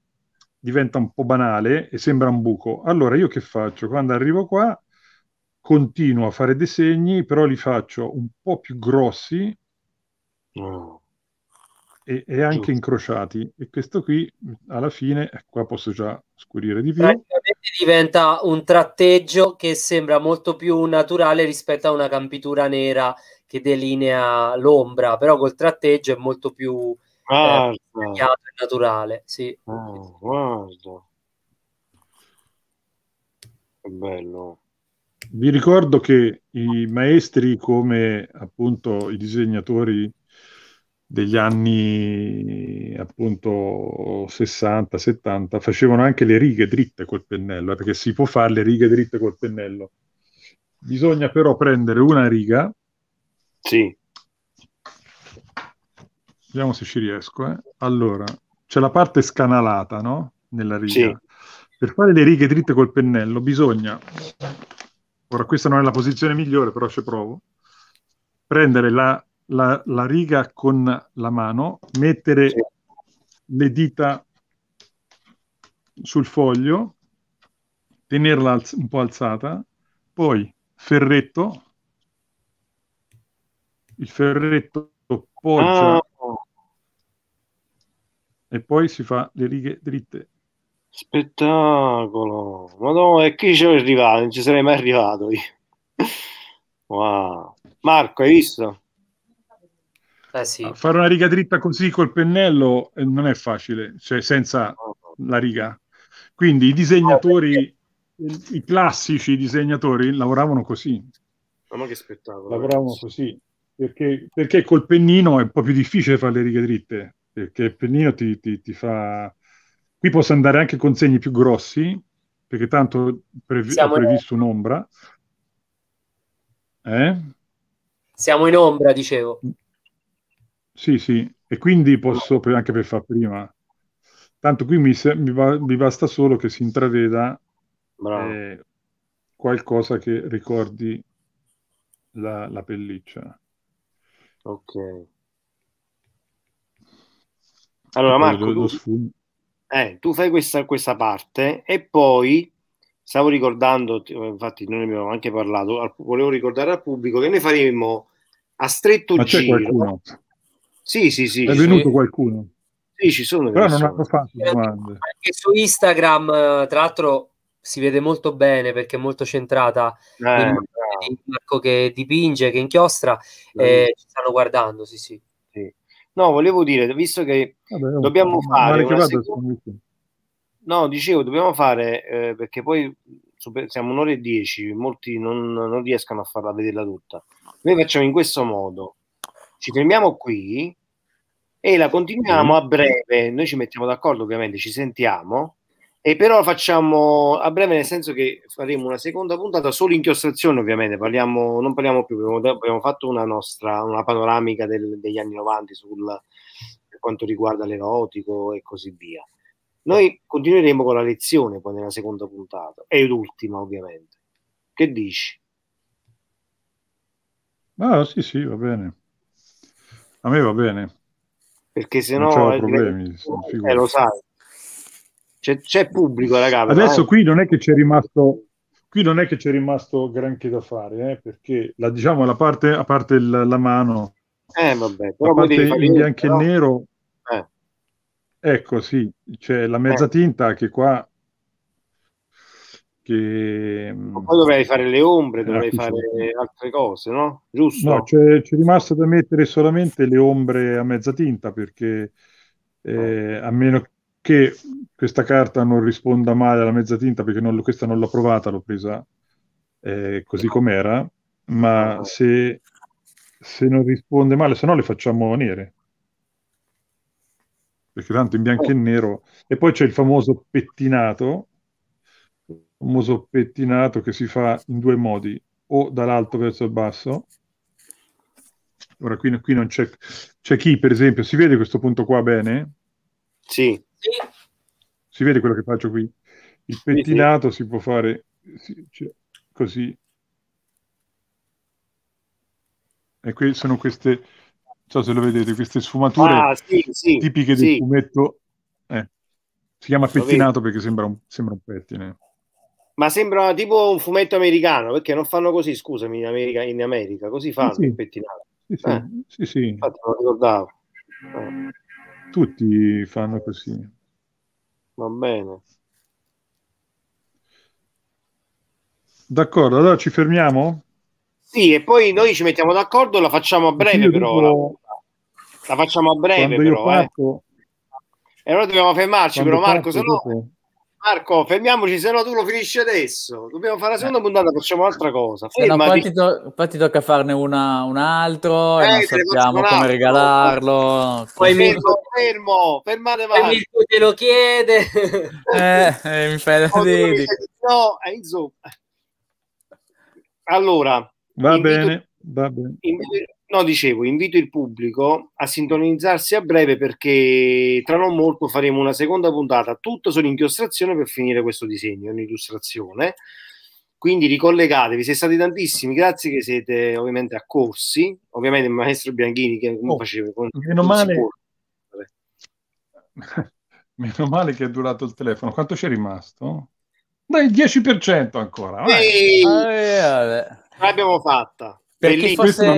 [SPEAKER 3] diventa un po' banale e sembra un buco. Allora io che faccio? Quando arrivo qua, continuo a fare dei segni, però li faccio un po' più grossi e, e, anche Giusto. incrociati. E questo qui, alla fine, eh, qua posso già scurire di più. Praticamente
[SPEAKER 4] diventa un tratteggio che sembra molto più naturale rispetto a una campitura nera che delinea l'ombra, però col tratteggio è molto più eh, e naturale. Sì.
[SPEAKER 1] Oh, guarda. Che bello.
[SPEAKER 3] Vi ricordo che i maestri come appunto i disegnatori degli anni appunto 60, 70 facevano anche le righe dritte col pennello, eh, perché si può fare le righe dritte col pennello. Bisogna però prendere una riga. Sì. Vediamo se ci riesco. Eh. Allora, c'è la parte scanalata, no? Nella riga. Sì. Per fare le righe dritte col pennello bisogna, ora questa non è la posizione migliore, però ci provo, prendere la la, la riga con la mano, mettere sì. le dita sul foglio, tenerla alz- un po' alzata, poi ferretto, il ferretto poggia ah. e poi si fa le righe dritte.
[SPEAKER 1] Spettacolo! Madonna, e chi ci è arrivato? Non ci sarei mai arrivato io. [laughs] Wow. Marco, hai visto? Eh sì. Ah,
[SPEAKER 3] fare una riga dritta così col pennello eh, non è facile, cioè senza la riga. Quindi i disegnatori, no, i classici disegnatori lavoravano così. No, ma che spettacolo! Lavoravano ragazzi. così perché, perché, col pennino è un po' più difficile fare le righe dritte perché il pennino ti, ti, ti fa. Qui posso andare anche con segni più grossi perché tanto previ- ho previsto in... un'ombra. Eh?
[SPEAKER 4] Siamo in ombra, dicevo.
[SPEAKER 3] Sì, sì, e quindi posso anche per far prima. Tanto qui mi, se- mi, va- mi basta solo che si intraveda eh, qualcosa che ricordi la, la pelliccia. Ok.
[SPEAKER 1] Allora Marco, tu, eh, tu fai questa, questa, parte e poi stavo ricordando, eh, infatti noi ne abbiamo anche parlato, volevo ricordare al pubblico che noi faremo a stretto Ma giro. C'è qualcuno? Sì, sì, sì. È venuto sono... qualcuno? Sì, ci sono. Però persone. non hanno fatto eh, domande. Anche su Instagram,
[SPEAKER 4] eh, tra l'altro, si vede molto bene perché è molto centrata eh, di Marco che dipinge, che inchiostra eh, ci stanno guardando, sì, sì. sì. No,
[SPEAKER 1] volevo dire, visto che Vabbè, oh, dobbiamo no, fare una seconda... No, dicevo, dobbiamo fare, eh, perché poi super... siamo un'ora e dieci, molti non, non riescono a farla vederla tutta. Noi facciamo in questo modo, ci fermiamo qui, e la continuiamo mm. a breve. Noi ci mettiamo d'accordo, ovviamente, ci sentiamo. E però facciamo a breve, nel senso che faremo una seconda puntata solo inchiostrazione, ovviamente. Parliamo, non parliamo più, abbiamo, abbiamo fatto una nostra una panoramica del, degli anni 90 sul, per quanto riguarda l'erotico e così via. Noi continueremo con la lezione poi nella seconda puntata, e l'ultima, ovviamente. Che dici?
[SPEAKER 3] Ah, sì, sì, va bene. A me va bene
[SPEAKER 1] perché se no problemi, eh, lo sai c'è, c'è pubblico ragazzi. adesso eh. qui
[SPEAKER 3] non è che c'è rimasto qui non è che c'è rimasto granché da fare eh, perché la diciamo la parte a parte la, la mano eh vabbè però la parte in bianco e nero eh. ecco sì c'è la mezza eh. tinta che qua che... Mm, poi dovrei fare
[SPEAKER 1] le ombre, dovrei fare altre cose, no? Giusto? No, ci
[SPEAKER 3] è rimasto da mettere solamente le ombre a mezza tinta perché eh, ah. a meno che questa carta non risponda male alla mezza tinta perché non, questa non l'ho provata, l'ho presa eh, così ah. com'era, ma ah. se, se non risponde male, se no le facciamo nere perché tanto in bianco e eh. nero e poi c'è il famoso pettinato famoso pettinato che si fa in due modi, o dall'alto verso il basso. Ora qui, qui non c'è, c'è chi, per esempio, si vede questo punto qua bene? Sì. Si vede quello che faccio qui? Il pettinato sì, sì. si può fare cioè, così. E qui sono queste, non so se lo vedete, queste sfumature ah, sì, tipiche del fumetto. Eh, si chiama pettinato perché sembra un, sembra un pettine.
[SPEAKER 1] Ma sembra tipo un fumetto americano, perché non fanno così, scusami, in America, in America così fanno sì, il pettinato.
[SPEAKER 3] Sì, sì, eh? sì, sì.
[SPEAKER 1] Infatti non ricordavo.
[SPEAKER 3] Eh. Tutti fanno così.
[SPEAKER 1] Va bene.
[SPEAKER 3] D'accordo, allora ci fermiamo?
[SPEAKER 1] Sì, e poi noi ci mettiamo d'accordo, la facciamo a breve io però. Dico... La, facciamo a breve però. Fatto... Eh. E allora dobbiamo fermarci quando però Marco, se no... Marco, fermiamoci, se no tu lo finisci adesso. Dobbiamo fare la seconda eh. puntata, facciamo un'altra cosa. Eh, no, poi, ti
[SPEAKER 2] to- poi, ti tocca farne una, un altro eh, e non sappiamo come regalarlo. Poi mi
[SPEAKER 1] fermo, fermate Marco. Il te lo
[SPEAKER 4] chiede.
[SPEAKER 2] [laughs] eh, eh,
[SPEAKER 1] mi fai no, di... no, è in zoom. Allora.
[SPEAKER 3] Va invito, bene, va bene.
[SPEAKER 1] Invito, No, dicevo, invito il pubblico a sintonizzarsi a breve perché tra non molto faremo una seconda puntata, tutto sull'inchiostrazione per finire questo disegno, un'illustrazione. Quindi ricollegatevi, siete stati tantissimi, grazie che siete ovviamente accorsi, ovviamente il maestro Bianchini che oh, faceva con meno male,
[SPEAKER 3] [laughs] meno male che è durato il telefono, quanto ci è rimasto? Dai, il 10% ancora. Vai. Sì, l'abbiamo fatta. Per chi, fosse,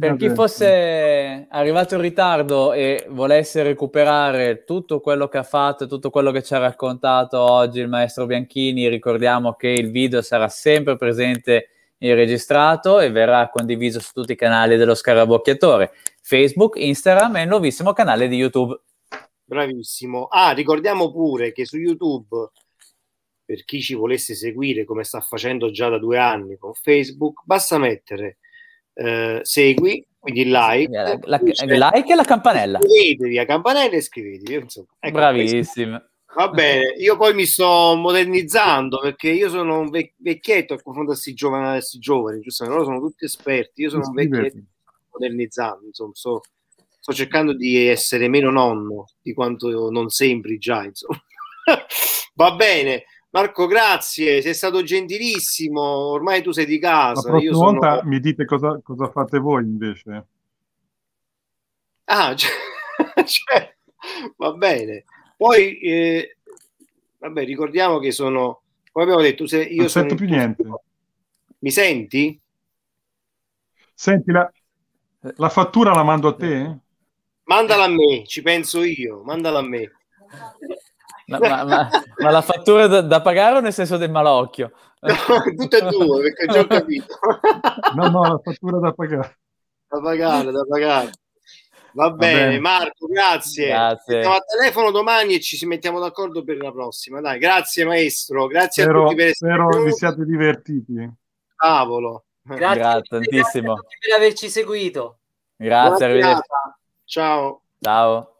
[SPEAKER 3] per chi
[SPEAKER 2] fosse arrivato in ritardo e volesse recuperare tutto quello che ha fatto, tutto quello che ci ha raccontato oggi il maestro Bianchini, ricordiamo che il video sarà sempre presente e registrato e verrà condiviso su tutti i canali dello Scarabocchiatore, Facebook, Instagram e il nuovissimo canale di YouTube.
[SPEAKER 1] Bravissimo. Ah, ricordiamo pure che su YouTube per chi ci volesse seguire come sta facendo già da due anni con Facebook, basta mettere eh, segui, quindi like, la, eh, la, la like e la campanella. Iscrivetevi a campanella e iscrivetevi. Insomma, ecco,
[SPEAKER 2] Bravissimo.
[SPEAKER 1] Va bene, io poi mi sto modernizzando perché io sono un vecchietto a confronto a questi giovani, a questi giovani giustamente, loro sono tutti esperti, io sono un vecchietto modernizzando, insomma, so, sto cercando di essere meno nonno di quanto non sembri già, insomma. [laughs] Va bene, Marco, grazie, sei stato gentilissimo. Ormai tu sei di casa. La prossima sono... volta
[SPEAKER 3] mi dite cosa, cosa, fate voi invece.
[SPEAKER 1] Ah, [laughs] cioè, cioè, va bene. Poi, eh, vabbè, ricordiamo che sono, come abbiamo detto, se io non sono sento più niente. Mi senti?
[SPEAKER 3] Senti, la, la fattura la mando a te?
[SPEAKER 1] Mandala a me, ci penso io, mandala a me. Ma, ma, ma, ma la
[SPEAKER 2] fattura da, da, pagare o nel senso del malocchio? [laughs]
[SPEAKER 1] No, tutte e due, perché già ho capito. [laughs] No, no, la fattura da pagare. Da pagare, da pagare. Va, Va bene, bene, Marco, grazie. grazie. Siamo al telefono domani e ci mettiamo d'accordo per la prossima. Dai, grazie maestro, grazie spero, a tutti per essere Spero venuti. vi siate
[SPEAKER 3] divertiti.
[SPEAKER 1] Cavolo. Grazie, grazie tantissimo. Grazie per averci seguito.
[SPEAKER 3] Grazie,
[SPEAKER 1] Ciao. Ciao.